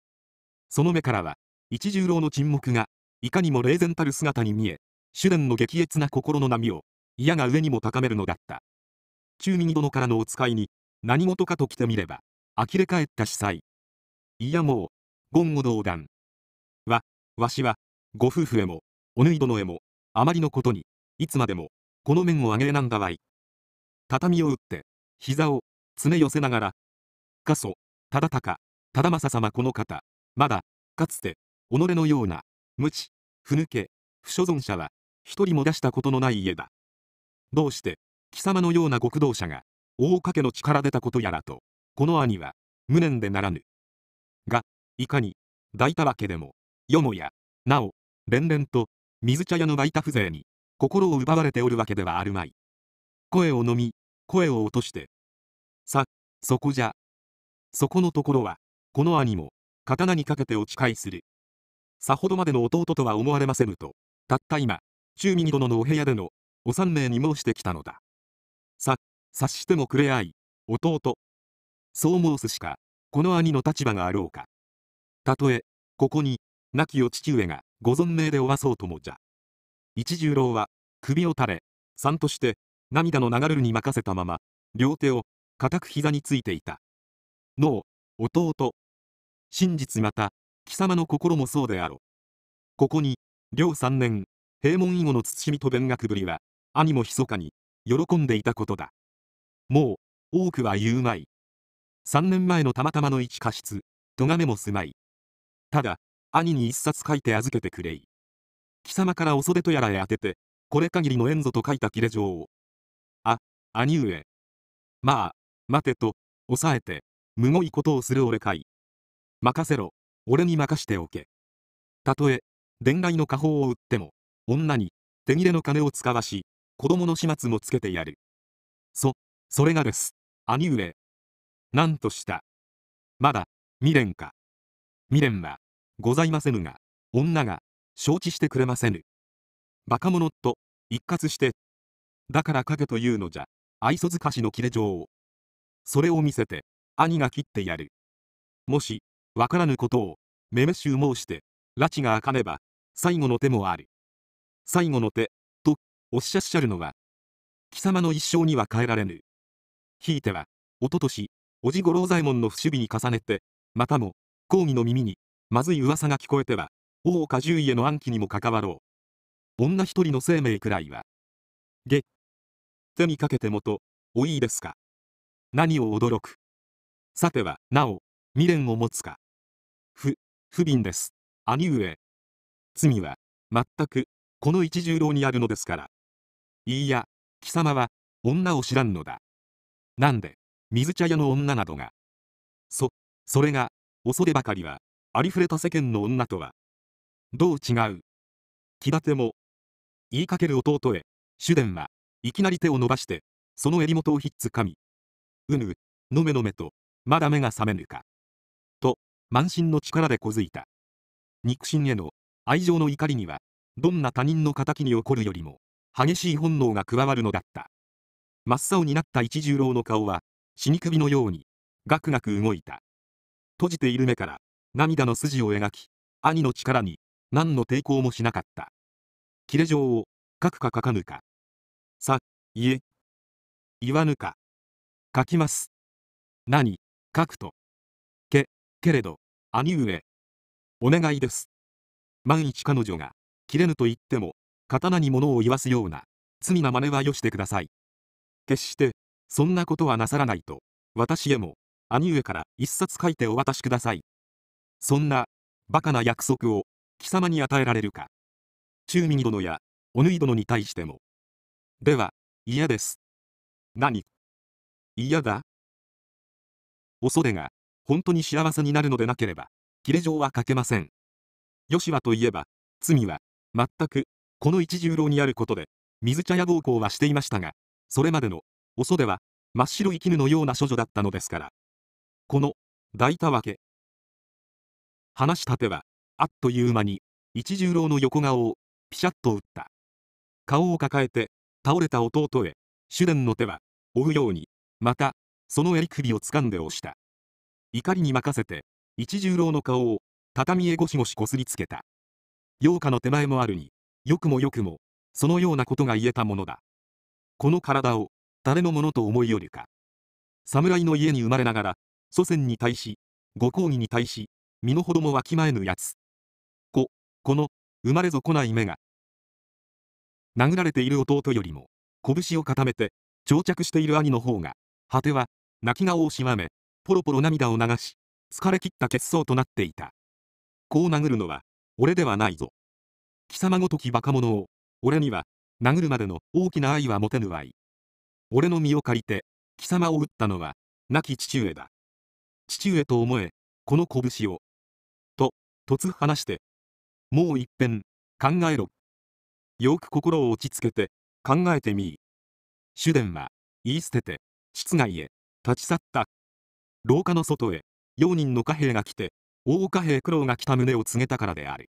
その目からは一十郎の沈黙がいかにも冷然たる姿に見え主殿の激烈な心の波を嫌が上にも高めるのだった中右殿からのお使いに何事かと来てみれば呆れ返った司祭いやもう言語道断はわしはご夫婦へもお縫い殿へもあまりのことにいつまでもこの面をあげれなんだわい畳を打って膝を詰め寄せながら過疎忠敬忠政様この方まだかつて己のような無知ふぬけ不所存者は一人も出したことのない家だどうして貴様のような極道者が大掛けの力出たことやらとこの兄は無念でならぬがいかに抱いたわけでもよもやなお連々と水茶屋の湧いた風情に心を奪われておるわけではあるまい声を飲み声を落としてさそこじゃそこのところはこの兄も刀にかけてお誓いするさほどまでの弟とは思われませぬとたった今中右殿のお部屋でのお三名に申してきたのださ察してもくれあい弟そう申すしかこの兄の立場があろうかたとえここに亡きお父上がご存命でおわそうともじゃ一十郎は首を垂れ三として涙の流れるに任せたまま、両手を固く膝についていた。のう、弟。真実また、貴様の心もそうであろう。ここに、両三年、平門以後の慎みと勉学ぶりは、兄も密かに、喜んでいたことだ。もう、多くは言うまい。3年前のたまたまの一過失、とがめもすまい。ただ、兄に一冊書いて預けてくれい。貴様からお袖とやらへ当てて、これ限りの援助と書いた切れ状を、兄上。まあ、待てと、抑えて、むごいことをする俺かい。任せろ、俺に任しておけ。たとえ、伝来の家宝を売っても、女に、手切れの金を使わし、子供の始末もつけてやる。そ、それがです、兄上。なんとした。まだ、未練か。未練は、ございませぬが、女が、承知してくれませぬ。バカ者と、一括して、だから影というのじゃ。愛想づかしの切れ状を。それを見せて兄が切ってやるもしわからぬことをめめしゅう申して拉致が明かねば最後の手もある最後の手とおっしゃっしゃるのは貴様の一生には変えられぬひいてはおととしおじ五郎左衛門の不守備に重ねてまたも公儀の耳にまずい噂が聞こえては大岡獣医への暗記にも関わろう女一人の生命くらいは月手にかけてもと、おいいですか。何を驚く。さては、なお、未練を持つか。ふ、不憫です。兄上。罪は、全く、この一十郎にあるのですから。いいや、貴様は、女を知らんのだ。なんで、水茶屋の女などが。そ、それが、恐ればかりは、ありふれた世間の女とは。どう違う。気立ても、言いかける弟へ、主殿は、いきなり手を伸ばして、その襟元をひっつかみ、うぬ、のめのめと、まだ目が覚めぬか。と、満身の力でこづいた。肉親への愛情の怒りには、どんな他人の敵に起こるよりも、激しい本能が加わるのだった。真っ青になった一十郎の顔は、死に首のように、ガクガク動いた。閉じている目から、涙の筋を描き、兄の力に、何の抵抗もしなかった。切れ状を、書くか書かぬか。さ、いえ。言わぬか。書きます。何、書くと。け、けれど、兄上。お願いです。万一彼女が、切れぬと言っても、刀に物を言わすような、罪な真似はよしてください。決して、そんなことはなさらないと、私へも、兄上から一冊書いてお渡しください。そんな、バカな約束を、貴様に与えられるか。中身殿や、おぬい殿に対しても、では、嫌です。何嫌だお袖が、本当に幸せになるのでなければ、切れ状は書けません。吉はといえば、罪は、全く、この一十郎にあることで、水茶屋暴行はしていましたが、それまでの、お袖は、真っ白い絹のような処女だったのですから。この、抱いたわけ。話したては、あっという間に、一十郎の横顔を、ピシャッと打った。顔を抱えて、倒れた弟へ主殿の手は追うようにまたその襟首を掴んで押した怒りに任せて一十郎の顔を畳へゴシゴシこすりつけた陽花の手前もあるによくもよくもそのようなことが言えたものだこの体を誰のものと思いよるか侍の家に生まれながら祖先に対しご公儀に対し身の程もわきまえぬやつここの生まれぞこない目が殴られている弟よりも、拳を固めて、長着している兄の方が、果ては、泣き顔をしわめ、ポロポロ涙を流し、疲れ切った血相となっていた。こう殴るのは、俺ではないぞ。貴様ごときバカ者を、俺には、殴るまでの大きな愛は持てぬわい。俺の身を借りて、貴様を撃ったのは、亡き父上だ。父上と思え、この拳を。と、突話して、もう一遍、考えろ。よく心を落ち着けて考えてみい主殿は言い捨てて室外へ立ち去った廊下の外へ用人の貨幣が来て大岡兵九郎が来た旨を告げたからである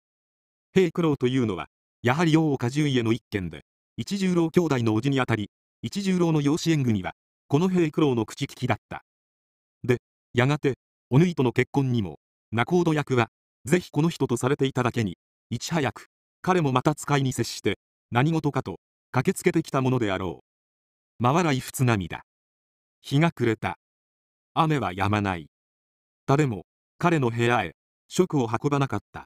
兵九郎というのはやはり大岡獣家の一件で一十郎兄弟の叔父にあたり一十郎の養子縁組はこの兵九郎の口利きだったでやがておぬいとの結婚にも仲人役はぜひこの人とされていただけにいち早く彼もまた使いに接して何事かと駆けつけてきたものであろう真笑いふつなみだ日が暮れた雨は止まない誰も彼の部屋へ食を運ばなかった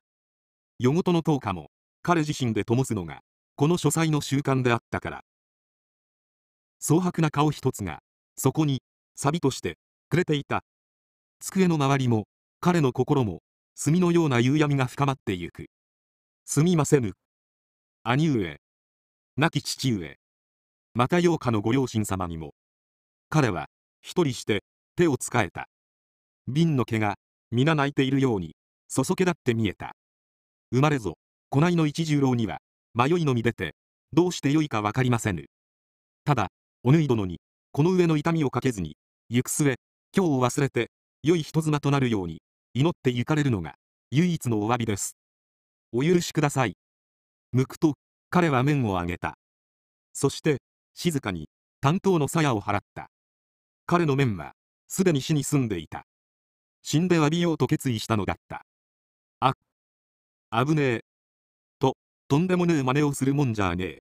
夜ごとの灯火も彼自身で灯すのがこの書斎の習慣であったから蒼白な顔一つがそこにサビとしてくれていた机の周りも彼の心も炭のような夕闇が深まってゆくすみませぬ。兄上。亡き父上。また陽花のご両親様にも。彼は、一人して、手をつかえた。瓶の毛が、皆泣いているように、そそけだって見えた。生まれぞ、こないの一十郎には、迷いのみ出て、どうしてよいか分かりませぬ。ただ、おぬい殿に、この上の痛みをかけずに、行く末、今日を忘れて、良い人妻となるように、祈って行かれるのが、唯一のお詫びです。お許しください。むくと、彼は面を上げた。そして、静かに、担当の鞘を払った。彼の面は、すでに死に住んでいた。死んで詫びようと決意したのだった。あっ、危ねえ。と、とんでもねえ真似をするもんじゃねえ。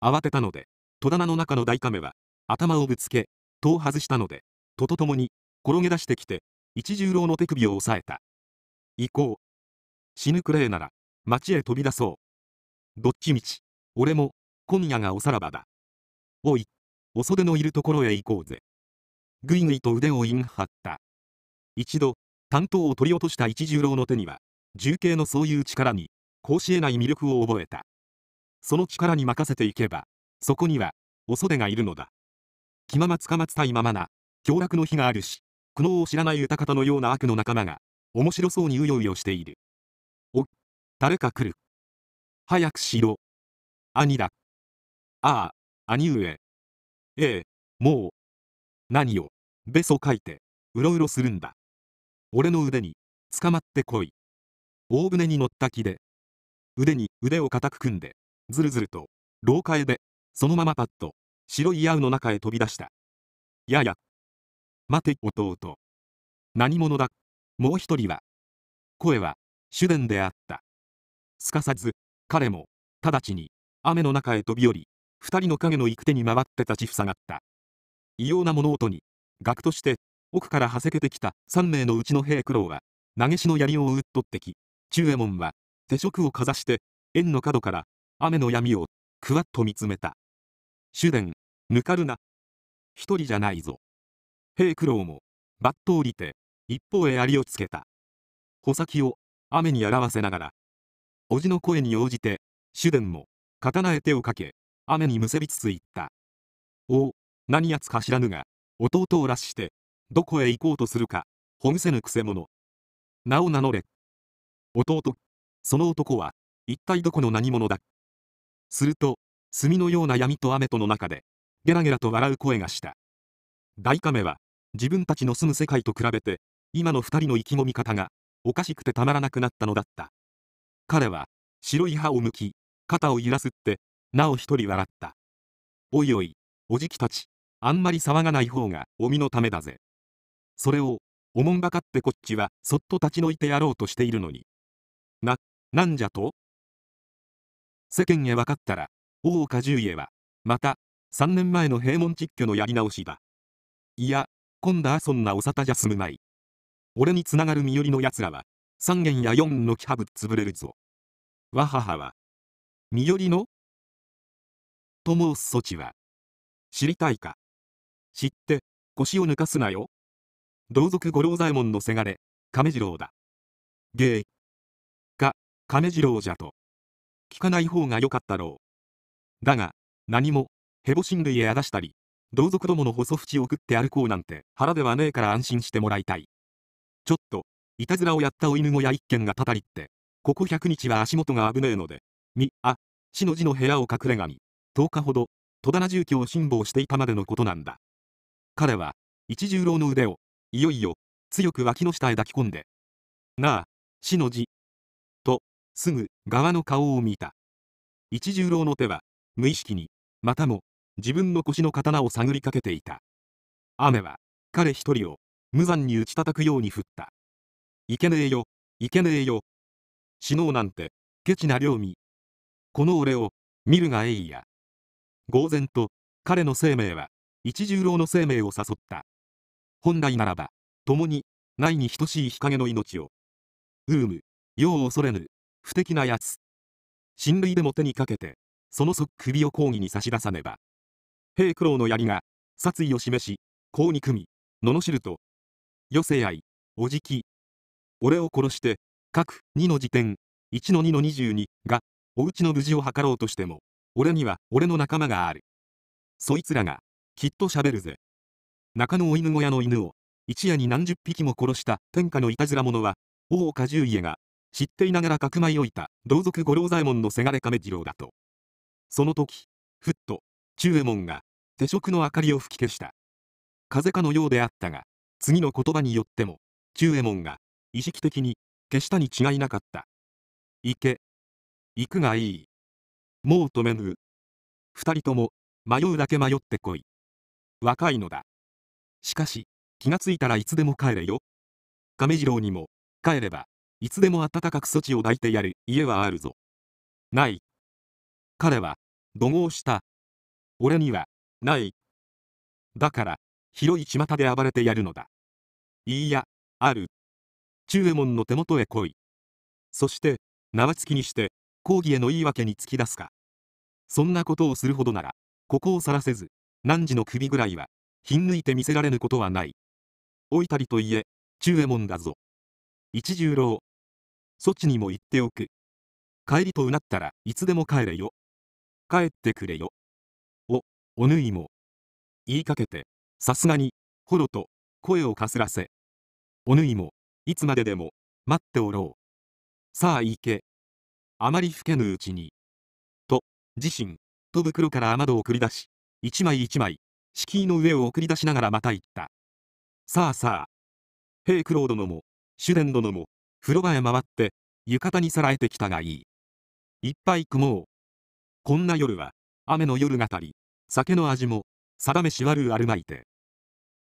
慌てたので、戸棚の中の大亀は、頭をぶつけ、戸を外したので、ととともに、転げ出してきて、一十郎の手首を押さえた。行こう。死ぬくれえなら、街へ飛び出そう。どっちみち、俺も、今夜がおさらばだ。おい、お袖のいるところへ行こうぜ。ぐいぐいと腕をイン張った。一度、担当を取り落とした一十郎の手には、重慶のそういう力に、甲子えない魅力を覚えた。その力に任せていけば、そこには、お袖がいるのだ。気ままつかまつたいままな、凶楽の日があるし、苦悩を知らない歌方のような悪の仲間が、面白そうにうようよしている。誰か来る。早くしろ。兄だ。ああ、兄上。ええ、もう。何を、べそ書いて、うろうろするんだ。俺の腕に、捕まってこい。大船に乗った気で。腕に腕を固く組んで、ずるずると、廊下へで、そのままパッと、白い矢の中へ飛び出した。やや。待て、弟。何者だ。もう一人は。声は、主殿であった。すかさず彼も直ちに雨の中へ飛び降り二人の影の行く手に回って立ちふさがった異様な物音に額として奥からはせけてきた三名のうちの平九郎は投げしの槍を打っとってき中右衛門は手職をかざして縁の角から雨の闇をくわっと見つめた主殿ぬかるな一人じゃないぞ平九郎もバッと降りて一方へ槍をつけた穂先を雨に表せながら叔父の声に応じて、主殿も、刀へ手をかけ、雨にむせびつつ言った。おお、何やつか知らぬが、弟を拉して、どこへ行こうとするか、ほぐせぬくせ者。名を名乗れ。弟、その男は、一体どこの何者だ。すると、炭のような闇と雨との中で、ゲラゲラと笑う声がした。大亀は、自分たちの住む世界と比べて、今の二人の意気込み方が、おかしくてたまらなくなったのだった。彼は白い歯をむき肩を揺らすってなお一人笑ったおいおいおじきたちあんまり騒がない方がお身のためだぜそれをおもんばかってこっちはそっと立ち退いてやろうとしているのにななんじゃと世間へ分かったら大岡重家はまた3年前の閉門実居のやり直しだいや今度はそんなお沙汰じゃ済むまい俺につながる身寄りのやつらは3軒や4のキャブ潰れるぞ。わははは。身寄りのと申す措置は。知りたいか。知って、腰を抜かすなよ。同族五郎左衛門のせがれ、亀次郎だ。芸。か、亀次郎じゃと。聞かない方がよかったろう。だが、何も、ヘボ親類へあだしたり、同族どもの細縁を食って歩こうなんて腹ではねえから安心してもらいたい。ちょっと、いたずらをやったお犬小屋一軒がたたりって、ここ百日は足元が危ねえので、み、あ、死の字の部屋を隠れがみ、10日ほど、戸棚住居を辛抱していたまでのことなんだ。彼は、一十郎の腕を、いよいよ、強く脇の下へ抱き込んで、なあ、死の字。と、すぐ、側の顔を見た。一十郎の手は、無意識に、またも、自分の腰の刀を探りかけていた。雨は、彼一人を、無残に打ち叩くように降った。いけねえよ、いけねえよ。死のうなんて、ケチな領味。この俺を、見るがえいや。呆然と、彼の生命は、一十郎の生命を誘った。本来ならば、共に、ないに等しい日陰の命を。うーむ、よう恐れぬ、不敵なやつ。親類でも手にかけて、その即首を抗議に差し出さねば。平九郎の槍が、殺意を示し、うに組み、罵ると、よせやい、おじき、俺を殺して、各2の時点、1の2の22が、おうちの無事を図ろうとしても、俺には俺の仲間がある。そいつらが、きっと喋るぜ。中野お犬小屋の犬を、一夜に何十匹も殺した天下のいたずら者は、大岡十家が、知っていながら角前い置いた、同族五郎左衛門のせがれ亀次郎だと。その時、ふっと、中右衛門が、手職の明かりを吹き消した。風かのようであったが、次の言葉によっても、中右衛門が、意識的に消したに違いなかった行け行くがいいもう止めぬ二人とも迷うだけ迷ってこい若いのだしかし気がついたらいつでも帰れよ亀次郎にも帰ればいつでも温かく措置を抱いてやる家はあるぞない彼は怒号した俺にはないだから広い巷で暴れてやるのだいいやある中右衛門の手元へ来い。そして、縄付きにして、抗議への言い訳に突き出すか。そんなことをするほどなら、ここを晒せず、汝の首ぐらいは、ひん抜いて見せられぬことはない。老いたりといえ、中右衛門だぞ。一十郎。そちにも言っておく。帰りとうなったらいつでも帰れよ。帰ってくれよ。お、おぬいも。言いかけて、さすがに、ほろと、声をかすらせ。おぬいも、いつまででも、待っておろう。さあ行け。あまり老けぬうちに。と、自身、戸袋から雨戸を繰り出し、一枚一枚、敷居の上を送り出しながらまた行った。さあさあ。平九郎殿も、主殿殿も、風呂場へ回って、浴衣にさらえてきたがいい。いっぱい雲を。こんな夜は、雨の夜語り、酒の味も、定めし悪うあるまいて。